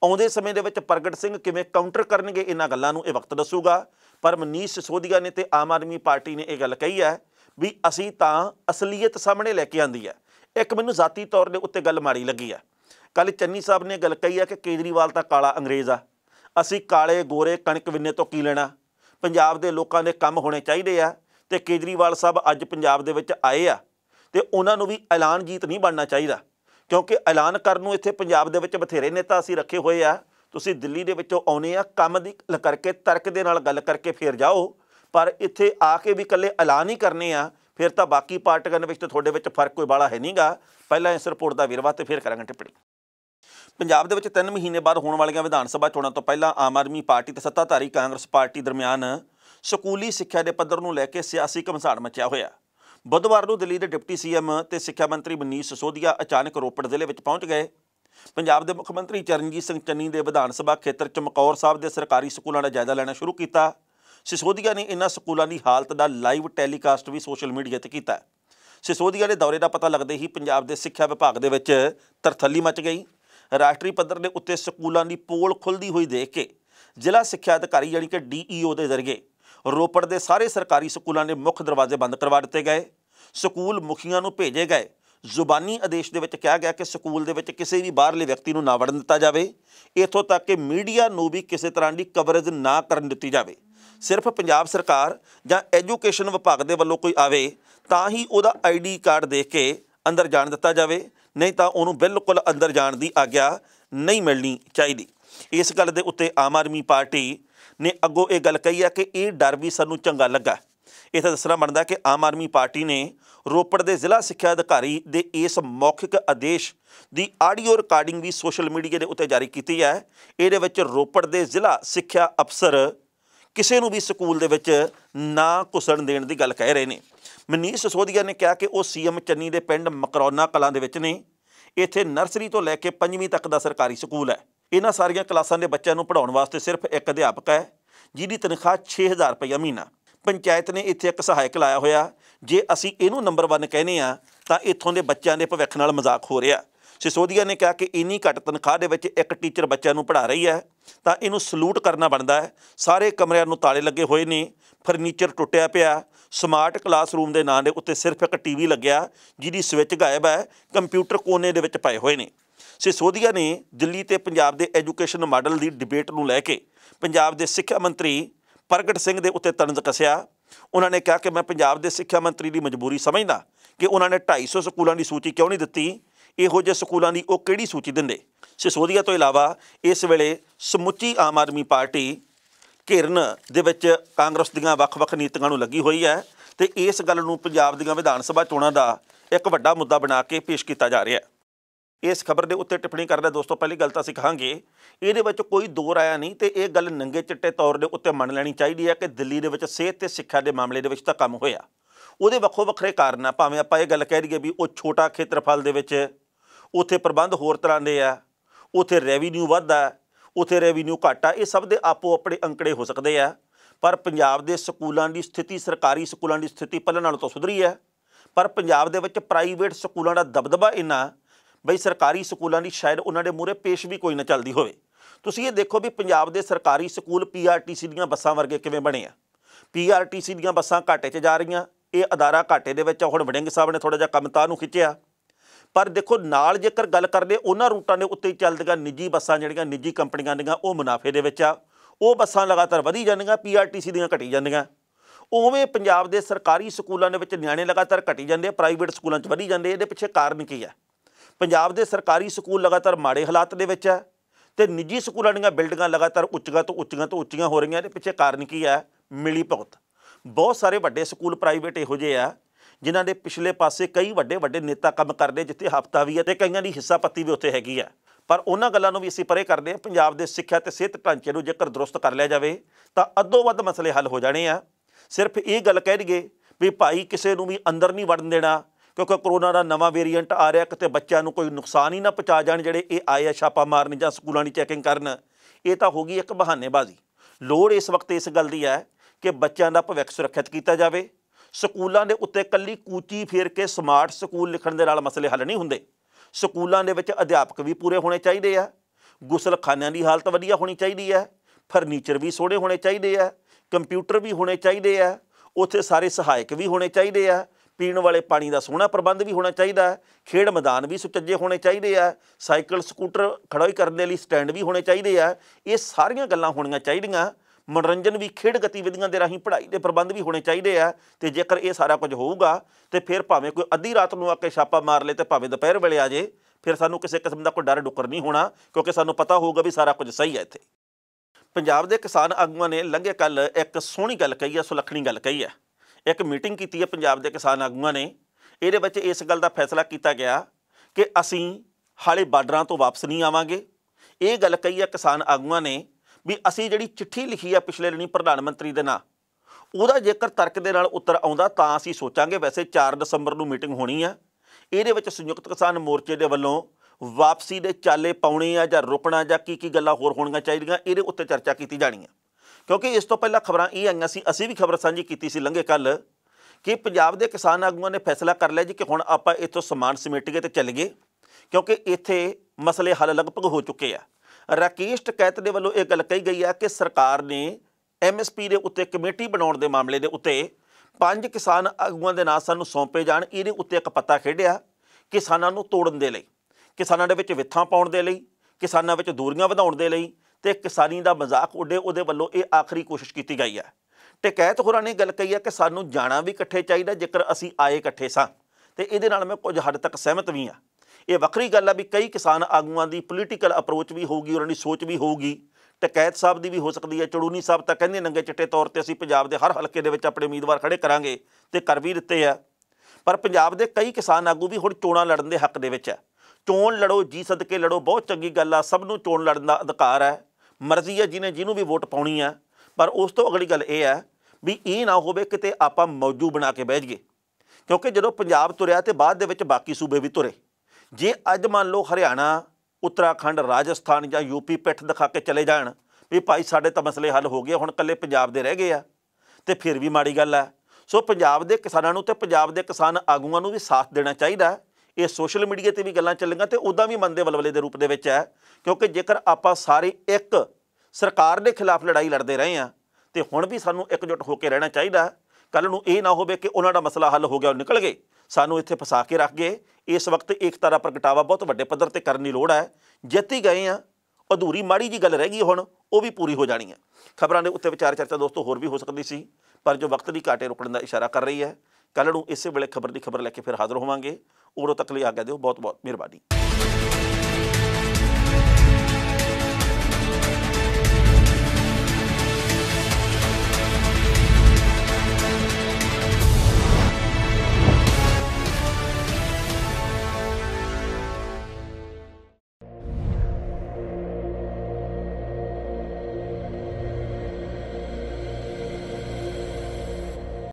ਆਉਂਦੇ ਸਮੇਂ ਦੇ ਵਿੱਚ ਪ੍ਰਗਟ ਸਿੰਘ ਕਿਵੇਂ ਕਾਊਂਟਰ ਕਰਨਗੇ ਇਹਨਾਂ ਗੱਲਾਂ ਨੂੰ ਇਹ ਵਕਤ ਦੱਸੂਗਾ ਪਰ ਮਨੀਸ਼ ਸਿਸੋਦੀਆ ਨੇ ਤੇ ਆਮ ਆਦਮੀ ਪਾਰਟੀ ਨੇ ਇਹ ਗੱਲ ਕਹੀ ਹੈ ਵੀ ਅਸੀਂ ਤਾਂ ਅਸਲੀਅਤ ਸਾਹਮਣੇ ਲੈ ਕੇ ਆਂਦੀ ਹੈ ਇੱਕ ਮੈਨੂੰ ذاتی ਤੌਰ ਦੇ ਉੱਤੇ ਗੱਲ ਮਾਰੀ ਲੱਗੀ ਹੈ ਕੱਲ ਚੰਨੀ ਸਾਹਿਬ ਨੇ ਗੱਲ ਕਹੀ ਹੈ ਕਿ ਕੇਜਰੀਵਾਲ ਤਾਂ ਕਾਲਾ ਅੰਗਰੇਜ਼ ਆ ਅਸੀਂ ਕਾਲੇ ਗੋਰੇ ਕਣਕ ਵਿੰਨੇ ਤੋਂ ਕੀ ਲੈਣਾ ਪੰਜਾਬ ਦੇ ਲੋਕਾਂ ਦੇ ਕੰਮ ਹੋਣੇ ਚਾਹੀਦੇ ਆ ਤੇ ਕੇਜਰੀਵਾਲ ਸਾਹਿਬ ਅੱਜ ਪੰਜਾਬ ਦੇ ਵਿੱਚ ਆਏ ਆ ਤੇ ਉਹਨਾਂ ਨੂੰ ਵੀ ਐਲਾਨ ਜੀਤ ਨਹੀਂ ਬਣਨਾ ਚਾਹੀਦਾ ਕਿਉਂਕਿ ਐਲਾਨ ਕਰਨ ਨੂੰ ਇੱਥੇ ਪੰਜਾਬ ਦੇ ਵਿੱਚ ਬਥੇਰੇ ਨੇਤਾ ਅਸੀਂ ਰੱਖੇ ਹੋਏ ਆ ਤੁਸੀਂ ਦਿੱਲੀ ਦੇ ਵਿੱਚੋਂ ਆਉਨੇ ਆ ਕੰਮ ਦੀ ਕਰਕੇ ਤਰਕ ਦੇ ਨਾਲ ਗੱਲ ਕਰਕੇ ਫੇਰ ਜਾਓ ਪਰ ਇੱਥੇ ਆ ਕੇ ਵੀ ਇਕੱਲੇ ਐਲਾਨ ਹੀ ਕਰਨੇ ਆ ਫਿਰ ਤਾਂ ਬਾਕੀ ਪਾਰਟੀਆਂ ਦੇ ਵਿੱਚ ਤਾਂ ਤੁਹਾਡੇ ਵਿੱਚ ਫਰਕ ਕੋਈ ਬਾਲਾ ਹੈ ਨਹੀਂਗਾ ਪਹਿਲਾਂ ਇਸ ਰਿਪੋਰਟ ਦਾ ਵਿਰਵਾ ਤੇ ਫਿਰ ਕਰਾਂਗੇ ਟਿੱਪਣੀ ਪੰਜਾਬ ਦੇ ਵਿੱਚ 3 ਮਹੀਨੇ ਬਾਅਦ ਹੋਣ ਵਾਲੀਆਂ ਵਿਧਾਨ ਸਭਾ ਚੋਣਾਂ ਤੋਂ ਪਹਿਲਾਂ ਆਮ ਆਦਮੀ ਪਾਰਟੀ ਤੇ ਸੱਤਾਧਾਰੀ ਕਾਂਗਰਸ ਪਾਰਟੀ ਦਰਮਿਆਨ ਸਕੂਲੀ ਸਿੱਖਿਆ ਦੇ ਪੱਧਰ ਨੂੰ ਲੈ ਕੇ ਸਿਆਸੀ ਘਮਸਾੜ ਮਚਿਆ ਹੋਇਆ ਬੁੱਧਵਾਰ ਨੂੰ ਦਿੱਲੀ ਦੇ ਡਿਪਟੀ ਸੀਐਮ ਤੇ ਸਿੱਖਿਆ ਮੰਤਰੀ ਮਨੀਸ਼ ਸੋਧੀਆ ਅਚਾਨਕ ਰੋਪੜ ਜ਼ਿਲ੍ਹੇ ਵਿੱਚ ਪਹੁੰਚ ਗਏ ਪੰਜਾਬ ਦੇ ਮੁੱਖ ਮੰਤਰੀ ਚਰਨਜੀਤ ਸਿੰਘ ਚੰਨੀ ਦੇ ਵਿਧਾਨ ਸਭਾ ਖੇਤਰ ਚਮਕੌਰ ਸਾਹਿਬ ਦੇ ਸਰਕਾਰੀ ਸਕੂਲਾਂ ਦਾ ਜਾਇਜ਼ਾ ਲੈਣਾ ਸ਼ੁਰੂ ਕੀਤਾ ਸਿਸੋਦੀਆ ਨੇ ਇਨ੍ਹਾਂ ਸਕੂਲਾਂ ਦੀ ਹਾਲਤ ਦਾ ਲਾਈਵ ਟੈਲੀਕਾਸਟ ਵੀ ਸੋਸ਼ਲ ਮੀਡੀਆ ਤੇ ਕੀਤਾ ਸਿਸੋਦੀਆ ਦੇ ਦੌਰੇ ਦਾ ਪਤਾ ਲੱਗਦੇ ਹੀ ਪੰਜਾਬ ਦੇ ਸਿੱਖਿਆ ਵਿਭਾਗ ਦੇ ਵਿੱਚ ਤਰਥੱਲੀ ਮਚ ਗਈ ਰਾਸ਼ਟਰੀ ਪੱਧਰ ਦੇ ਉੱਤੇ ਸਕੂਲਾਂ ਦੀ ਪੋਲ ਖੁੱਲਦੀ ਹੋਈ ਦੇਖ ਕੇ ਜ਼ਿਲ੍ਹਾ ਸਿੱਖਿਆ ਅਧਿਕਾਰੀ ਯਾਨੀ ਕਿ ਡੀਈਓ ਦੇ ਜ਼ਰੀਏ ਰੋਪੜ ਦੇ ਸਾਰੇ ਸਰਕਾਰੀ ਸਕੂਲਾਂ ਦੇ ਮੁੱਖ ਦਰਵਾਜ਼ੇ ਬੰਦ ਕਰਵਾ ਦਿੱਤੇ ਗਏ ਸਕੂਲ ਮੁਖੀਆਂ ਨੂੰ ਭੇਜੇ ਗਏ ਜ਼ੁਬਾਨੀ ਆਦੇਸ਼ ਦੇ ਵਿੱਚ ਕਿਹਾ ਗਿਆ ਕਿ ਸਕੂਲ ਦੇ ਵਿੱਚ ਕਿਸੇ ਵੀ ਬਾਹਰਲੇ ਵਿਅਕਤੀ ਨੂੰ ਨਾ ਵੜਨ ਦਿੱਤਾ ਜਾਵੇ ਇਥੋਂ ਤੱਕ ਕਿ ਮੀਡੀਆ ਨੂੰ ਵੀ ਕਿਸੇ ਤਰ੍ਹਾਂ ਦੀ ਕਵਰੇਜ ਨਾ ਕਰਨ ਦਿੱਤੀ ਜਾਵੇ ਸਿਰਫ ਪੰਜਾਬ ਸਰਕਾਰ ਜਾਂ ਐਜੂਕੇਸ਼ਨ ਵਿਭਾਗ ਦੇ ਵੱਲੋਂ ਕੋਈ ਆਵੇ ਤਾਂ ਹੀ ਉਹਦਾ ਆਈਡੀ ਕਾਰਡ ਦੇਖ ਕੇ ਅੰਦਰ ਜਾਣ ਦਿੱਤਾ ਜਾਵੇ ਨਹੀਂ ਤਾਂ ਉਹਨੂੰ ਬਿਲਕੁਲ ਅੰਦਰ ਜਾਣ ਦੀ ਆਗਿਆ ਨਹੀਂ ਮਿਲਣੀ ਚਾਹੀਦੀ ਇਸ ਗੱਲ ਦੇ ਉੱਤੇ ਆਮ ਆਦਮੀ ਪਾਰਟੀ ਨੇ ਅੱਗੋਂ ਇਹ ਗੱਲ ਕਹੀ ਆ ਕਿ ਇਹ ਡਰ ਵੀ ਸਾਨੂੰ ਚੰਗਾ ਲੱਗਾ ਇਹ ਤਾਂ ਦੱਸਣਾ ਬਣਦਾ ਕਿ ਆਮ ਆਦਮੀ ਪਾਰਟੀ ਨੇ ਰੋਪੜ ਦੇ ਜ਼ਿਲ੍ਹਾ ਸਿੱਖਿਆ ਅਧਿਕਾਰੀ ਦੇ ਇਸ ਮੌਖਿਕ ਆਦੇਸ਼ ਦੀ ਆਡੀਓ ਰਿਕਾਰਡਿੰਗ ਵੀ ਸੋਸ਼ਲ ਮੀਡੀਆ ਦੇ ਉੱਤੇ ਜਾਰੀ ਕੀਤੀ ਹੈ ਇਹਦੇ ਵਿੱਚ ਰੋਪੜ ਦੇ ਜ਼ਿਲ੍ਹਾ ਸਿੱਖਿਆ ਅਫਸਰ ਕਿਸੇ ਨੂੰ ਵੀ ਸਕੂਲ ਦੇ ਵਿੱਚ ਨਾ ਘੁਸਣ ਦੇਣ ਦੀ ਗੱਲ ਕਹਿ ਰਹੇ ਨੇ ਮਨੀਸ਼ ਸਸੋਦੀਆ ਨੇ ਕਿਹਾ ਕਿ ਉਹ ਸੀਐਮ ਚੰਨੀ ਦੇ ਪਿੰਡ ਮਕਰੋਨਾ ਕਲਾਂ ਦੇ ਵਿੱਚ ਨੇ ਇੱਥੇ ਨਰਸਰੀ ਤੋਂ ਲੈ ਕੇ 5ਵੀਂ ਤੱਕ ਦਾ ਸਰਕਾਰੀ ਸਕੂਲ ਹੈ ਇਹਨਾਂ ਸਾਰੀਆਂ ਕਲਾਸਾਂ ਦੇ ਬੱਚਿਆਂ ਨੂੰ ਪੜਾਉਣ ਵਾਸਤੇ ਸਿਰਫ ਇੱਕ ਅਧਿਆਪਕ ਹੈ ਜਿਹਦੀ ਤਨਖਾਹ 6000 ਰੁਪਏ ਮਹੀਨਾ ਪੰਚਾਇਤ ਨੇ ਇੱਥੇ ਇੱਕ ਸਹਾਇਕ ਲਾਇਆ ਹੋਇਆ ਜੇ ਅਸੀਂ ਇਹਨੂੰ ਨੰਬਰ 1 ਕਹਿੰਦੇ ਆ ਤਾਂ ਇੱਥੋਂ ਦੇ ਬੱਚਿਆਂ ਦੇ ਭਵਿੱਖ ਨਾਲ ਮਜ਼ਾਕ ਹੋ ਰਿਹਾ ਸਿਸੋਦੀਆ ਨੇ ਕਿਹਾ ਕਿ ਇੰਨੀ ਘੱਟ ਤਨਖਾਹ ਦੇ ਵਿੱਚ ਇੱਕ ਟੀਚਰ ਬੱਚਿਆਂ ਨੂੰ ਪੜ੍ਹਾ ਰਹੀ ਹੈ ਤਾਂ ਇਹਨੂੰ ਸਲੂਟ ਕਰਨਾ ਬਣਦਾ ਹੈ ਸਾਰੇ ਕਮਰਿਆਂ ਨੂੰ ਤਾਲੇ ਲੱਗੇ ਹੋਏ ਨੇ ਫਰਨੀਚਰ ਟੁੱਟਿਆ ਪਿਆ ਸਮਾਰਟ ਕਲਾਸਰੂਮ ਦੇ ਨਾਂ ਦੇ ਉੱਤੇ ਸਿਰਫ ਇੱਕ ਟੀਵੀ ਲੱਗਿਆ ਜਿਹਦੀ ਸਵਿਚ ਗਾਇਬ ਹੈ ਕੰਪਿਊਟਰ ਕੋਨੇ ਦੇ ਵਿੱਚ ਪਏ ਹੋਏ ਨੇ ਸਿਸੋਦੀਆ ਨੇ ਦਿੱਲੀ ਤੇ ਪੰਜਾਬ ਦੇ ਐਜੂਕੇਸ਼ਨ ਮਾਡਲ ਦੀ ਡਿਬੇਟ ਨੂੰ ਲੈ ਕੇ ਪੰਜਾਬ ਦੇ ਸਿੱਖਿਆ ਮੰਤਰੀ ਪ੍ਰਗਟ ਸਿੰਘ ਦੇ ਉੱਤੇ ਤਣਜ਼ ਕਸਿਆ ਉਹਨਾਂ ਨੇ ਕਿਹਾ ਕਿ ਮੈਂ ਪੰਜਾਬ ਦੇ ਸਿੱਖਿਆ ਮੰਤਰੀ ਦੀ ਮਜਬੂਰੀ ਸਮਝਦਾ ਕਿ ਉਹਨਾਂ ਨੇ 250 ਸਕੂਲਾਂ ਦੀ ਸੂਚੀ ਕਿਉਂ ਨਹੀਂ ਦਿੱਤੀ ਇਹੋ ਜਿਹੇ ਸਕੂਲਾਂ ਦੀ ਉਹ ਕਿਹੜੀ ਸੂਚੀ ਦਿੰਦੇ ਸਿਸੋਦੀਆ ਤੋਂ ਇਲਾਵਾ ਇਸ ਵੇਲੇ ਸਮੁੱਚੀ ਆਮ ਆਦਮੀ ਪਾਰਟੀ ਘਿਰਨ ਦੇ ਵਿੱਚ ਕਾਂਗਰਸ ਦੀਆਂ ਵੱਖ-ਵੱਖ ਨੀਤੀਆਂ ਨੂੰ ਲੱਗੀ ਹੋਈ ਹੈ ਤੇ ਇਸ ਗੱਲ ਨੂੰ ਪੰਜਾਬ ਦੀਆਂ ਵਿਧਾਨ ਸਭਾ ਚੋਣਾਂ ਦਾ ਇੱਕ ਵੱਡਾ ਮੁੱਦਾ ਬਣਾ ਕੇ ਪੇਸ਼ ਕੀਤਾ ਜਾ ਰਿਹਾ ਹੈ ਇਸ ਖਬਰ ਦੇ ਉੱਤੇ ਟਿੱਪਣੀ ਕਰਦਾ ਦੋਸਤੋ ਪਹਿਲੀ ਗੱਲ ਤਾਂ ਅਸੀਂ ਕਹਾਂਗੇ ਇਹਦੇ ਵਿੱਚ ਕੋਈ ਦੋ ਰਾਇਆ ਨਹੀਂ ਤੇ ਇਹ ਗੱਲ ਨੰਗੇ ਚਿੱਟੇ ਤੌਰ ਦੇ ਉੱਤੇ ਮੰਨ ਲੈਣੀ ਚਾਹੀਦੀ ਹੈ ਕਿ ਦਿੱਲੀ ਦੇ ਵਿੱਚ ਸਿਹਤ ਤੇ ਸਿੱਖਿਆ ਦੇ ਮਾਮਲੇ ਦੇ ਵਿੱਚ ਤਾਂ ਕੰਮ ਹੋਇਆ ਉਹਦੇ ਵੱਖੋ ਵੱਖਰੇ ਕਾਰਨ ਆ ਭਾਵੇਂ ਆਪਾਂ ਇਹ ਗੱਲ ਕਹਿ ਦਈਏ ਵੀ ਉਹ ਛੋਟਾ ਖੇਤਰਫਲ ਦੇ ਵਿੱਚ ਉੱਥੇ ਪ੍ਰਬੰਧ ਹੋਰ ਤਰ੍ਹਾਂ ਦੇ ਆ ਉੱਥੇ ਰੈਵਨਿਊ ਵੱਧਾ ਉੱਥੇ ਰੈਵਨਿਊ ਘਟਾ ਇਹ ਸਭ ਦੇ ਆਪੋ ਆਪਣੇ ਅੰਕੜੇ ਹੋ ਸਕਦੇ ਆ ਪਰ ਪੰਜਾਬ ਦੇ ਸਕੂਲਾਂ ਦੀ ਸਥਿਤੀ ਸਰਕਾਰੀ ਸਕੂਲਾਂ ਦੀ ਸਥਿਤੀ ਪਹਿਲਾਂ ਨਾਲੋਂ ਤਾਂ ਸੁਧਰੀ ਹੈ ਪਰ ਪੰਜਾਬ ਦੇ ਵਿੱਚ ਪ੍ਰਾਈਵੇਟ ਸਕੂਲਾਂ ਦਾ ਦਬਦਬਾ ਇੰਨਾ ਬਈ ਸਰਕਾਰੀ ਸਕੂਲਾਂ ਦੀ ਸ਼ਾਇਦ ਉਹਨਾਂ ਦੇ ਮੂਰੇ ਪੇਸ਼ ਵੀ ਕੋਈ ਨਾ ਚੱਲਦੀ ਹੋਵੇ ਤੁਸੀਂ ਇਹ ਦੇਖੋ ਵੀ ਪੰਜਾਬ ਦੇ ਸਰਕਾਰੀ ਸਕੂਲ ਪੀਆਰਟੀਸੀ ਦੀਆਂ ਬੱਸਾਂ ਵਰਗੇ ਕਿਵੇਂ ਬਣੇ ਆ ਪੀਆਰਟੀਸੀ ਦੀਆਂ ਬੱਸਾਂ ਘਾਟੇ 'ਚ ਜਾ ਰਹੀਆਂ ਇਹ ਅਦਾਰਾ ਘਾਟੇ ਦੇ ਵਿੱਚ ਹੁਣ ਵੜਿੰਗ ਸਾਹਿਬ ਨੇ ਥੋੜਾ ਜਿਹਾ ਕੰਮਤਾ ਨੂੰ ਖਿੱਚਿਆ ਪਰ ਦੇਖੋ ਨਾਲ ਜੇਕਰ ਗੱਲ ਕਰਦੇ ਉਹਨਾਂ ਰੂਟਾਂ ਦੇ ਉੱਤੇ ਚੱਲਦੀਆਂ ਨਿੱਜੀ ਬੱਸਾਂ ਜਿਹੜੀਆਂ ਨਿੱਜੀ ਕੰਪਨੀਆਂ ਦੀਆਂ ਉਹ ਮੁਨਾਫੇ ਦੇ ਵਿੱਚ ਆ ਉਹ ਬੱਸਾਂ ਲਗਾਤਾਰ ਵਧੀ ਜਾਂਦੀਆਂ ਪੀਆਰਟੀਸੀ ਦੀਆਂ ਘਟੀ ਜਾਂਦੀਆਂ ਉਵੇਂ ਪੰਜਾਬ ਦੇ ਸਰਕਾਰੀ ਸਕੂਲਾਂ ਦੇ ਵਿੱਚ ਨਿਆਣੇ ਲਗਾਤਾਰ ਘਟੀ ਜਾਂਦੇ ਆ ਪ੍ਰਾਈਵੇਟ ਸਕੂਲਾਂ 'ਚ ਵਧੀ ਜਾਂਦੇ ਇਹਦੇ ਪਿੱਛੇ ਕਾਰਨ ਕੀ ਆ ਪੰਜਾਬ ਦੇ ਸਰਕਾਰੀ ਸਕੂਲ ਲਗਾਤਾਰ ਮਾੜੇ ਹਾਲਾਤ ਦੇ ਵਿੱਚ ਹੈ ਤੇ ਨਿੱਜੀ ਸਕੂਲਾਂ ਦੀਆਂ ਬਿਲਡਿੰਗਾਂ ਲਗਾਤਾਰ ਉੱਚੀਆਂ ਤੋਂ ਉੱਚੀਆਂ ਤੋਂ ਉੱਚੀਆਂ ਹੋ ਰਹੀਆਂ ਨੇ ਪਿੱਛੇ ਕਾਰਨ ਕੀ ਹੈ ਮਿਲੀ ਭੁਗਤ ਬਹੁਤ ਸਾਰੇ ਵੱਡੇ ਸਕੂਲ ਪ੍ਰਾਈਵੇਟ ਇਹੋ ਜਿਹੇ ਆ ਜਿਨ੍ਹਾਂ ਦੇ ਪਿਛਲੇ ਪਾਸੇ ਕਈ ਵੱਡੇ ਵੱਡੇ ਨੇਤਾ ਕੰਮ ਕਰਦੇ ਜਿੱਥੇ ਹਫਤਾ ਵੀ ਹੈ ਤੇ ਕਈਆਂ ਦੀ ਹਿੱਸਾ ਪੱਤੀ ਵੀ ਉੱਥੇ ਹੈਗੀ ਆ ਪਰ ਉਹਨਾਂ ਗੱਲਾਂ ਨੂੰ ਵੀ ਅਸੀਂ ਪਰੇ ਕਰਦੇ ਆ ਪੰਜਾਬ ਦੇ ਸਿੱਖਿਆ ਤੇ ਸਿਹਤ ਢਾਂਚੇ ਨੂੰ ਜੇਕਰ ਦਰੁਸਤ ਕਰ ਲਿਆ ਜਾਵੇ ਤਾਂ ਅੱਧੋ ਵੱਧ ਮਸਲੇ ਹੱਲ ਹੋ ਜਾਣੇ ਆ ਸਿਰਫ ਇਹ ਗੱਲ ਕਹਿ ਦਈਏ ਵੀ ਭਾਈ ਕਿਸੇ ਨੂੰ ਵੀ ਅੰਦਰ ਨਹੀਂ ਵੜਨ ਦੇਣਾ ਕਿਉਂਕਿ ਕਰੋਨਾ ਦਾ ਨਵਾਂ ਵੇਰੀਐਂਟ ਆ ਰਿਹਾ ਕਿਤੇ ਬੱਚਿਆਂ ਨੂੰ ਕੋਈ ਨੁਕਸਾਨ ਹੀ ਨਾ ਪਹੁੰਚਾ ਜਾਣ ਜਿਹੜੇ ਇਹ ਆਏ ਆ ਛਾਪਾ ਮਾਰਨ ਜਾਂ ਸਕੂਲਾਂ ਦੀ ਚੈਕਿੰਗ ਕਰਨ ਇਹ ਤਾਂ ਹੋ ਗਈ ਇੱਕ ਬਹਾਨੇਬਾਜ਼ੀ ਲੋੜ ਇਸ ਵਕਤ ਇਸ ਗੱਲ ਦੀ ਹੈ ਕਿ ਬੱਚਿਆਂ ਦਾ ਭਵਿੱਖ ਸੁਰੱਖਿਅਤ ਕੀਤਾ ਜਾਵੇ ਸਕੂਲਾਂ ਦੇ ਉੱਤੇ ਕੱਲੀ ਕੂਚੀ ਫੇਰ ਕੇ ਸਮਾਰਟ ਸਕੂਲ ਲਿਖਣ ਦੇ ਨਾਲ ਮਸਲੇ ਹੱਲ ਨਹੀਂ ਹੁੰਦੇ ਸਕੂਲਾਂ ਦੇ ਵਿੱਚ ਅਧਿਆਪਕ ਵੀ ਪੂਰੇ ਹੋਣੇ ਚਾਹੀਦੇ ਆ ਗੁਸਲਖਾਨਿਆਂ ਦੀ ਹਾਲਤ ਵਧੀਆ ਹੋਣੀ ਚਾਹੀਦੀ ਹੈ ਫਰਨੀਚਰ ਵੀ ਸੋਹਣੇ ਹੋਣੇ ਚਾਹੀਦੇ ਆ ਕੰਪਿਊਟਰ ਵੀ ਹੋਣੇ ਚਾਹੀਦੇ ਆ ਉੱਥੇ ਸਾਰੇ ਸਹਾਇਕ ਵੀ ਹੋਣੇ ਚਾਹੀਦੇ ਆ ਪੀਣ ਵਾਲੇ ਪਾਣੀ ਦਾ ਸੋਹਣਾ ਪ੍ਰਬੰਧ ਵੀ ਹੋਣਾ ਚਾਹੀਦਾ ਹੈ ਖੇਡ ਮੈਦਾਨ ਵੀ ਸੁਚੱਜੇ ਹੋਣੇ ਚਾਹੀਦੇ ਆ ਸਾਈਕਲ ਸਕੂਟਰ ਖੜੋਈ ਕਰਨ ਦੇ ਲਈ ਸਟੈਂਡ ਵੀ ਹੋਣੇ ਚਾਹੀਦੇ ਆ ਇਹ ਸਾਰੀਆਂ ਗੱਲਾਂ ਹੋਣੀਆਂ ਚਾਹੀਦੀਆਂ ਮਨੋਰੰਜਨ ਵੀ ਖੇਡ ਗਤੀਵਿਧੀਆਂ ਦੇ ਰਾਹੀਂ ਪੜ੍ਹਾਈ ਦੇ ਪ੍ਰਬੰਧ ਵੀ ਹੋਣੇ ਚਾਹੀਦੇ ਆ ਤੇ ਜੇਕਰ ਇਹ ਸਾਰਾ ਕੁਝ ਹੋਊਗਾ ਤੇ ਫਿਰ ਭਾਵੇਂ ਕੋਈ ਅੱਧੀ ਰਾਤ ਨੂੰ ਆ ਕੇ ਛਾਪਾ ਮਾਰ ਲੇ ਤੇ ਭਾਵੇਂ ਦੁਪਹਿਰ ਵੇਲੇ ਆ ਜੇ ਫਿਰ ਸਾਨੂੰ ਕਿਸੇ ਕਿਸਮ ਦਾ ਕੋਈ ਡਰ ਡੁੱਕਰ ਨਹੀਂ ਹੋਣਾ ਕਿਉਂਕਿ ਸਾਨੂੰ ਪਤਾ ਹੋਊਗਾ ਵੀ ਸਾਰਾ ਕੁਝ ਸਹੀ ਹੈ ਇੱਥੇ ਪੰਜਾਬ ਦੇ ਕਿਸਾਨ ਆਗੂਆਂ ਨੇ ਲੰਘੇ ਕੱਲ ਇੱਕ ਸੋਹਣੀ ਗੱਲ ਕਹੀ ਹੈ ਸੁਲੱਖਣੀ ਗੱਲ ਕਹੀ ਹੈ ਇੱਕ ਮੀਟਿੰਗ ਕੀਤੀ ਹੈ ਪੰਜਾਬ ਦੇ ਕਿਸਾਨ ਆਗੂਆਂ ਨੇ ਇਹਦੇ ਵਿੱਚ ਇਸ ਗੱਲ ਦਾ ਫੈਸਲਾ ਕੀਤਾ ਗਿਆ ਕਿ ਅਸੀਂ ਹਾਲੇ ਬਾਰਡਰਾਂ ਤੋਂ ਵਾਪਸ ਨਹੀਂ ਆਵਾਂਗੇ ਇਹ ਗੱਲ ਕਹੀ ਹੈ ਕਿਸਾਨ ਆਗੂਆਂ ਨੇ ਵੀ ਅਸੀਂ ਜਿਹੜੀ ਚਿੱਠੀ ਲਿਖੀ ਆ ਪਿਛਲੇ ਦਿਨੀ ਪ੍ਰਧਾਨ ਮੰਤਰੀ ਦੇ ਨਾਂ ਉਹਦਾ ਜੇਕਰ ਤਰਕ ਦੇ ਨਾਲ ਉੱਤਰ ਆਉਂਦਾ ਤਾਂ ਅਸੀਂ ਸੋਚਾਂਗੇ ਵੈਸੇ 4 ਦਸੰਬਰ ਨੂੰ ਮੀਟਿੰਗ ਹੋਣੀ ਆ ਇਹਦੇ ਵਿੱਚ ਸੰਯੁਕਤ ਕਿਸਾਨ ਮੋਰਚੇ ਦੇ ਵੱਲੋਂ ਵਾਪਸੀ ਦੇ ਚਾਲੇ ਪਾਉਣੇ ਆ ਜਾਂ ਰੁਕਣਾ ਜਾਂ ਕੀ ਕੀ ਗੱਲਾਂ ਹੋਰ ਹੋਣੀਆਂ ਚਾਹੀਦੀਆਂ ਇਹਦੇ ਉੱਤੇ ਚਰਚਾ ਕੀਤੀ ਜਾਣੀ ਆ ਕਿਉਂਕਿ ਇਸ ਤੋਂ ਪਹਿਲਾਂ ਖਬਰਾਂ ਇਹ ਆਈਆਂ ਸੀ ਅਸੀਂ ਵੀ ਖਬਰ ਸਾਂਝੀ ਕੀਤੀ ਸੀ ਲੰਘੇ ਕੱਲ ਕਿ ਪੰਜਾਬ ਦੇ ਕਿਸਾਨ ਆਗੂਆਂ ਨੇ ਫੈਸਲਾ ਕਰ ਲਿਆ ਜੀ ਕਿ ਹੁਣ ਆਪਾਂ ਇੱਥੋਂ ਸਮਾਨ ਸਮੇਟੀਏ ਤੇ ਚੱਲ ਗਏ ਕਿਉਂਕਿ ਇੱਥੇ ਮਸਲੇ ਹੱਲ ਲਗਭਗ ਹੋ ਚੁੱਕੇ ਆ ਰਾਕੇਸ਼ ਟਕੈਤ ਦੇ ਵੱਲੋਂ ਇਹ ਗੱਲ ਕਹੀ ਗਈ ਆ ਕਿ ਸਰਕਾਰ ਨੇ ਐਮਐਸਪੀ ਦੇ ਉੱਤੇ ਕਮੇਟੀ ਬਣਾਉਣ ਦੇ ਮਾਮਲੇ ਦੇ ਉੱਤੇ ਪੰਜ ਕਿਸਾਨ ਆਗੂਆਂ ਦੇ ਨਾਂ ਸਾਨੂੰ ਸੌਂਪੇ ਜਾਣ ਇਹਦੇ ਉੱਤੇ ਇੱਕ ਪੱਤਾ ਖੇਡਿਆ ਕਿਸਾਨਾਂ ਨੂੰ ਤੋੜਨ ਦੇ ਲਈ ਕਿਸਾਨਾਂ ਦੇ ਵਿੱਚ ਵਿਥਾਂ ਪਾਉਣ ਦੇ ਲਈ ਕਿਸਾਨਾਂ ਵਿੱਚ ਦੂਰੀਆਂ ਵਧਾਉਣ ਦੇ ਲਈ ਤੇ ਕਿਸਾਨੀ ਦਾ ਮਜ਼ਾਕ ਉਡੇ ਉਹਦੇ ਵੱਲੋਂ ਇਹ ਆਖਰੀ ਕੋਸ਼ਿਸ਼ ਕੀਤੀ ਗਈ ਹੈ ਤੇ ਕਹਿਤ ਹੋਰਾਂ ਨੇ ਗੱਲ ਕਹੀ ਹੈ ਕਿ ਸਾਨੂੰ ਜਾਣਾ ਵੀ ਇਕੱਠੇ ਚਾਹੀਦਾ ਜੇਕਰ ਅਸੀਂ ਆਏ ਇਕੱਠੇ ਸਾਂ ਤੇ ਇਹਦੇ ਨਾਲ ਮੈਂ ਕੁਝ ਹੱਦ ਤੱਕ ਸਹਿਮਤ ਵੀ ਹਾਂ ਇਹ ਵੱਖਰੀ ਗੱਲ ਆ ਵੀ ਕਈ ਕਿਸਾਨ ਆਗੂਆਂ ਦੀ ਪੋਲੀਟੀਕਲ ਅਪਰੋਚ ਵੀ ਹੋਊਗੀ ਉਹਨਾਂ ਦੀ ਸੋਚ ਵੀ ਹੋਊਗੀ ਟਕੈਤ ਸਾਹਿਬ ਦੀ ਵੀ ਹੋ ਸਕਦੀ ਹੈ ਚੜੂਨੀ ਸਾਹਿਬ ਤਾਂ ਕਹਿੰਦੇ ਨੰਗੇ ਚਿੱਟੇ ਤੌਰ ਤੇ ਅਸੀਂ ਪੰਜਾਬ ਦੇ ਹਰ ਹਲਕੇ ਦੇ ਵਿੱਚ ਆਪਣੇ ਉਮੀਦਵਾਰ ਖੜੇ ਕਰਾਂਗੇ ਤੇ ਕਰ ਵੀ ਦਿੱਤੇ ਆ ਪਰ ਪੰਜਾਬ ਦੇ ਕਈ ਕਿਸਾਨ ਆਗੂ ਵੀ ਹੁਣ ਚੋਣਾਂ ਲੜਨ ਦੇ ਹੱਕ ਦੇ ਵਿੱਚ ਹੈ ਚੋਣ ਲੜੋ ਜੀ ਸਦਕੇ ਲੜੋ ਬਹੁਤ ਚੰਗੀ ਗੱਲ ਆ ਸਭ ਨੂੰ ਚੋਣ ਲੜਨ ਦਾ ਅਧਿਕਾਰ ਹੈ ਮਰਜ਼ੀ ਹੈ ਜਿਹਨੇ ਜਿਹਨੂੰ ਵੀ ਵੋਟ ਪਾਉਣੀ ਆ ਪਰ ਉਸ ਤੋਂ ਅਗਲੀ ਗੱਲ ਇਹ ਹੈ ਵੀ ਇਹ ਨਾ ਹੋਵੇ ਕਿਤੇ ਆਪਾਂ ਮੌਜੂ ਬਣਾ ਕੇ ਬਹਿ ਜਾਈਏ ਕਿਉਂਕਿ ਜਦੋਂ ਪੰਜਾਬ ਤੁਰਿਆ ਤੇ ਬਾਅਦ ਦੇ ਵਿੱਚ ਬਾਕੀ ਸੂਬੇ ਵੀ ਤੁਰੇ ਜੇ ਅੱਜ ਮੰਨ ਲਓ ਹਰਿਆਣਾ ਉੱਤਰਾਖੰਡ ਰਾਜਸਥਾਨ ਜਾਂ ਯੂਪੀ ਪਿੱਠ ਦਿਖਾ ਕੇ ਚਲੇ ਜਾਣ ਵੀ ਭਾਈ ਸਾਡੇ ਤਾਂ ਮਸਲੇ ਹੱਲ ਹੋ ਗਏ ਹੁਣ ਕੱਲੇ ਪੰਜਾਬ ਦੇ ਰਹਿ ਗਏ ਆ ਤੇ ਫਿਰ ਵੀ ਮਾੜੀ ਗੱਲ ਆ ਸੋ ਪੰਜਾਬ ਦੇ ਕਿਸਾਨਾਂ ਨੂੰ ਤੇ ਪੰਜਾਬ ਦੇ ਕਿਸਾਨ ਆਗੂਆਂ ਨੂੰ ਵੀ ਸਾਥ ਦੇਣਾ ਚਾਹੀਦਾ ਇਹ ਸੋਸ਼ਲ ਮੀਡੀਆ ਤੇ ਵੀ ਗੱਲਾਂ ਚੱਲੀਆਂ ਤੇ ਉਦਾਂ ਵੀ ਮੰਦੇ ਬਲਵਲੇ ਦੇ ਰੂਪ ਦੇ ਵਿੱਚ ਹੈ ਕਿਉਂਕਿ ਜੇਕਰ ਆਪਾਂ ਸਾਰੇ ਇੱਕ ਸਰਕਾਰ ਦੇ ਖਿਲਾਫ ਲੜਾਈ ਲੜਦੇ ਰਹੇ ਆ ਤੇ ਹੁਣ ਵੀ ਸਾਨੂੰ ਇਕਜੁੱਟ ਹੋ ਕੇ ਰਹਿਣਾ ਚਾਹੀਦਾ ਕੱਲ ਨੂੰ ਇਹ ਨਾ ਹੋਵੇ ਕਿ ਉਹਨਾਂ ਦਾ ਮਸਲਾ ਹੱਲ ਹੋ ਗਿਆ ਉਹ ਨਿਕਲ ਗਏ ਸਾਨੂੰ ਇੱਥੇ ਫਸਾ ਕੇ ਰੱਖ ਗਏ ਇਸ ਵਕਤ ਇਕਤਾ ਦਾ ਪ੍ਰਗਟਾਵਾ ਬਹੁਤ ਵੱਡੇ ਪੱਧਰ ਤੇ ਕਰਨ ਦੀ ਲੋੜ ਹੈ ਜਿੱਤੀ ਗਏ ਆ ਅਧੂਰੀ ਮਾੜੀ ਜੀ ਗੱਲ ਰਹਿ ਗਈ ਹੁਣ ਉਹ ਵੀ ਪੂਰੀ ਹੋ ਜਾਣੀ ਹੈ ਖਬਰਾਂ ਦੇ ਉੱਤੇ ਵਿਚਾਰ ਚਰਚਾ ਦੋਸਤੋ ਹੋਰ ਵੀ ਹੋ ਸਕਦੀ ਸੀ ਪਰ ਜੋ ਵਕਤ ਦੀ ਘਾਟੇ ਰੁਕਣ ਦਾ ਇਸ਼ਾਰਾ ਕਰ ਰਹੀ ਹੈ ਕੱਲ ਨੂੰ ਇਸੇ ਵੇਲੇ ਖਬਰ ਦੀ ਖਬਰ ਲੈ ਕੇ ਫਿਰ ਹਾਜ਼ਰ ਹੋਵਾਂਗੇ ਉਦੋਂ ਤੱਕ ਲਈ ਆਗਿਆ ਦਿਓ ਬਹੁਤ ਬਹੁਤ ਮਿਹਰਬਾਨੀ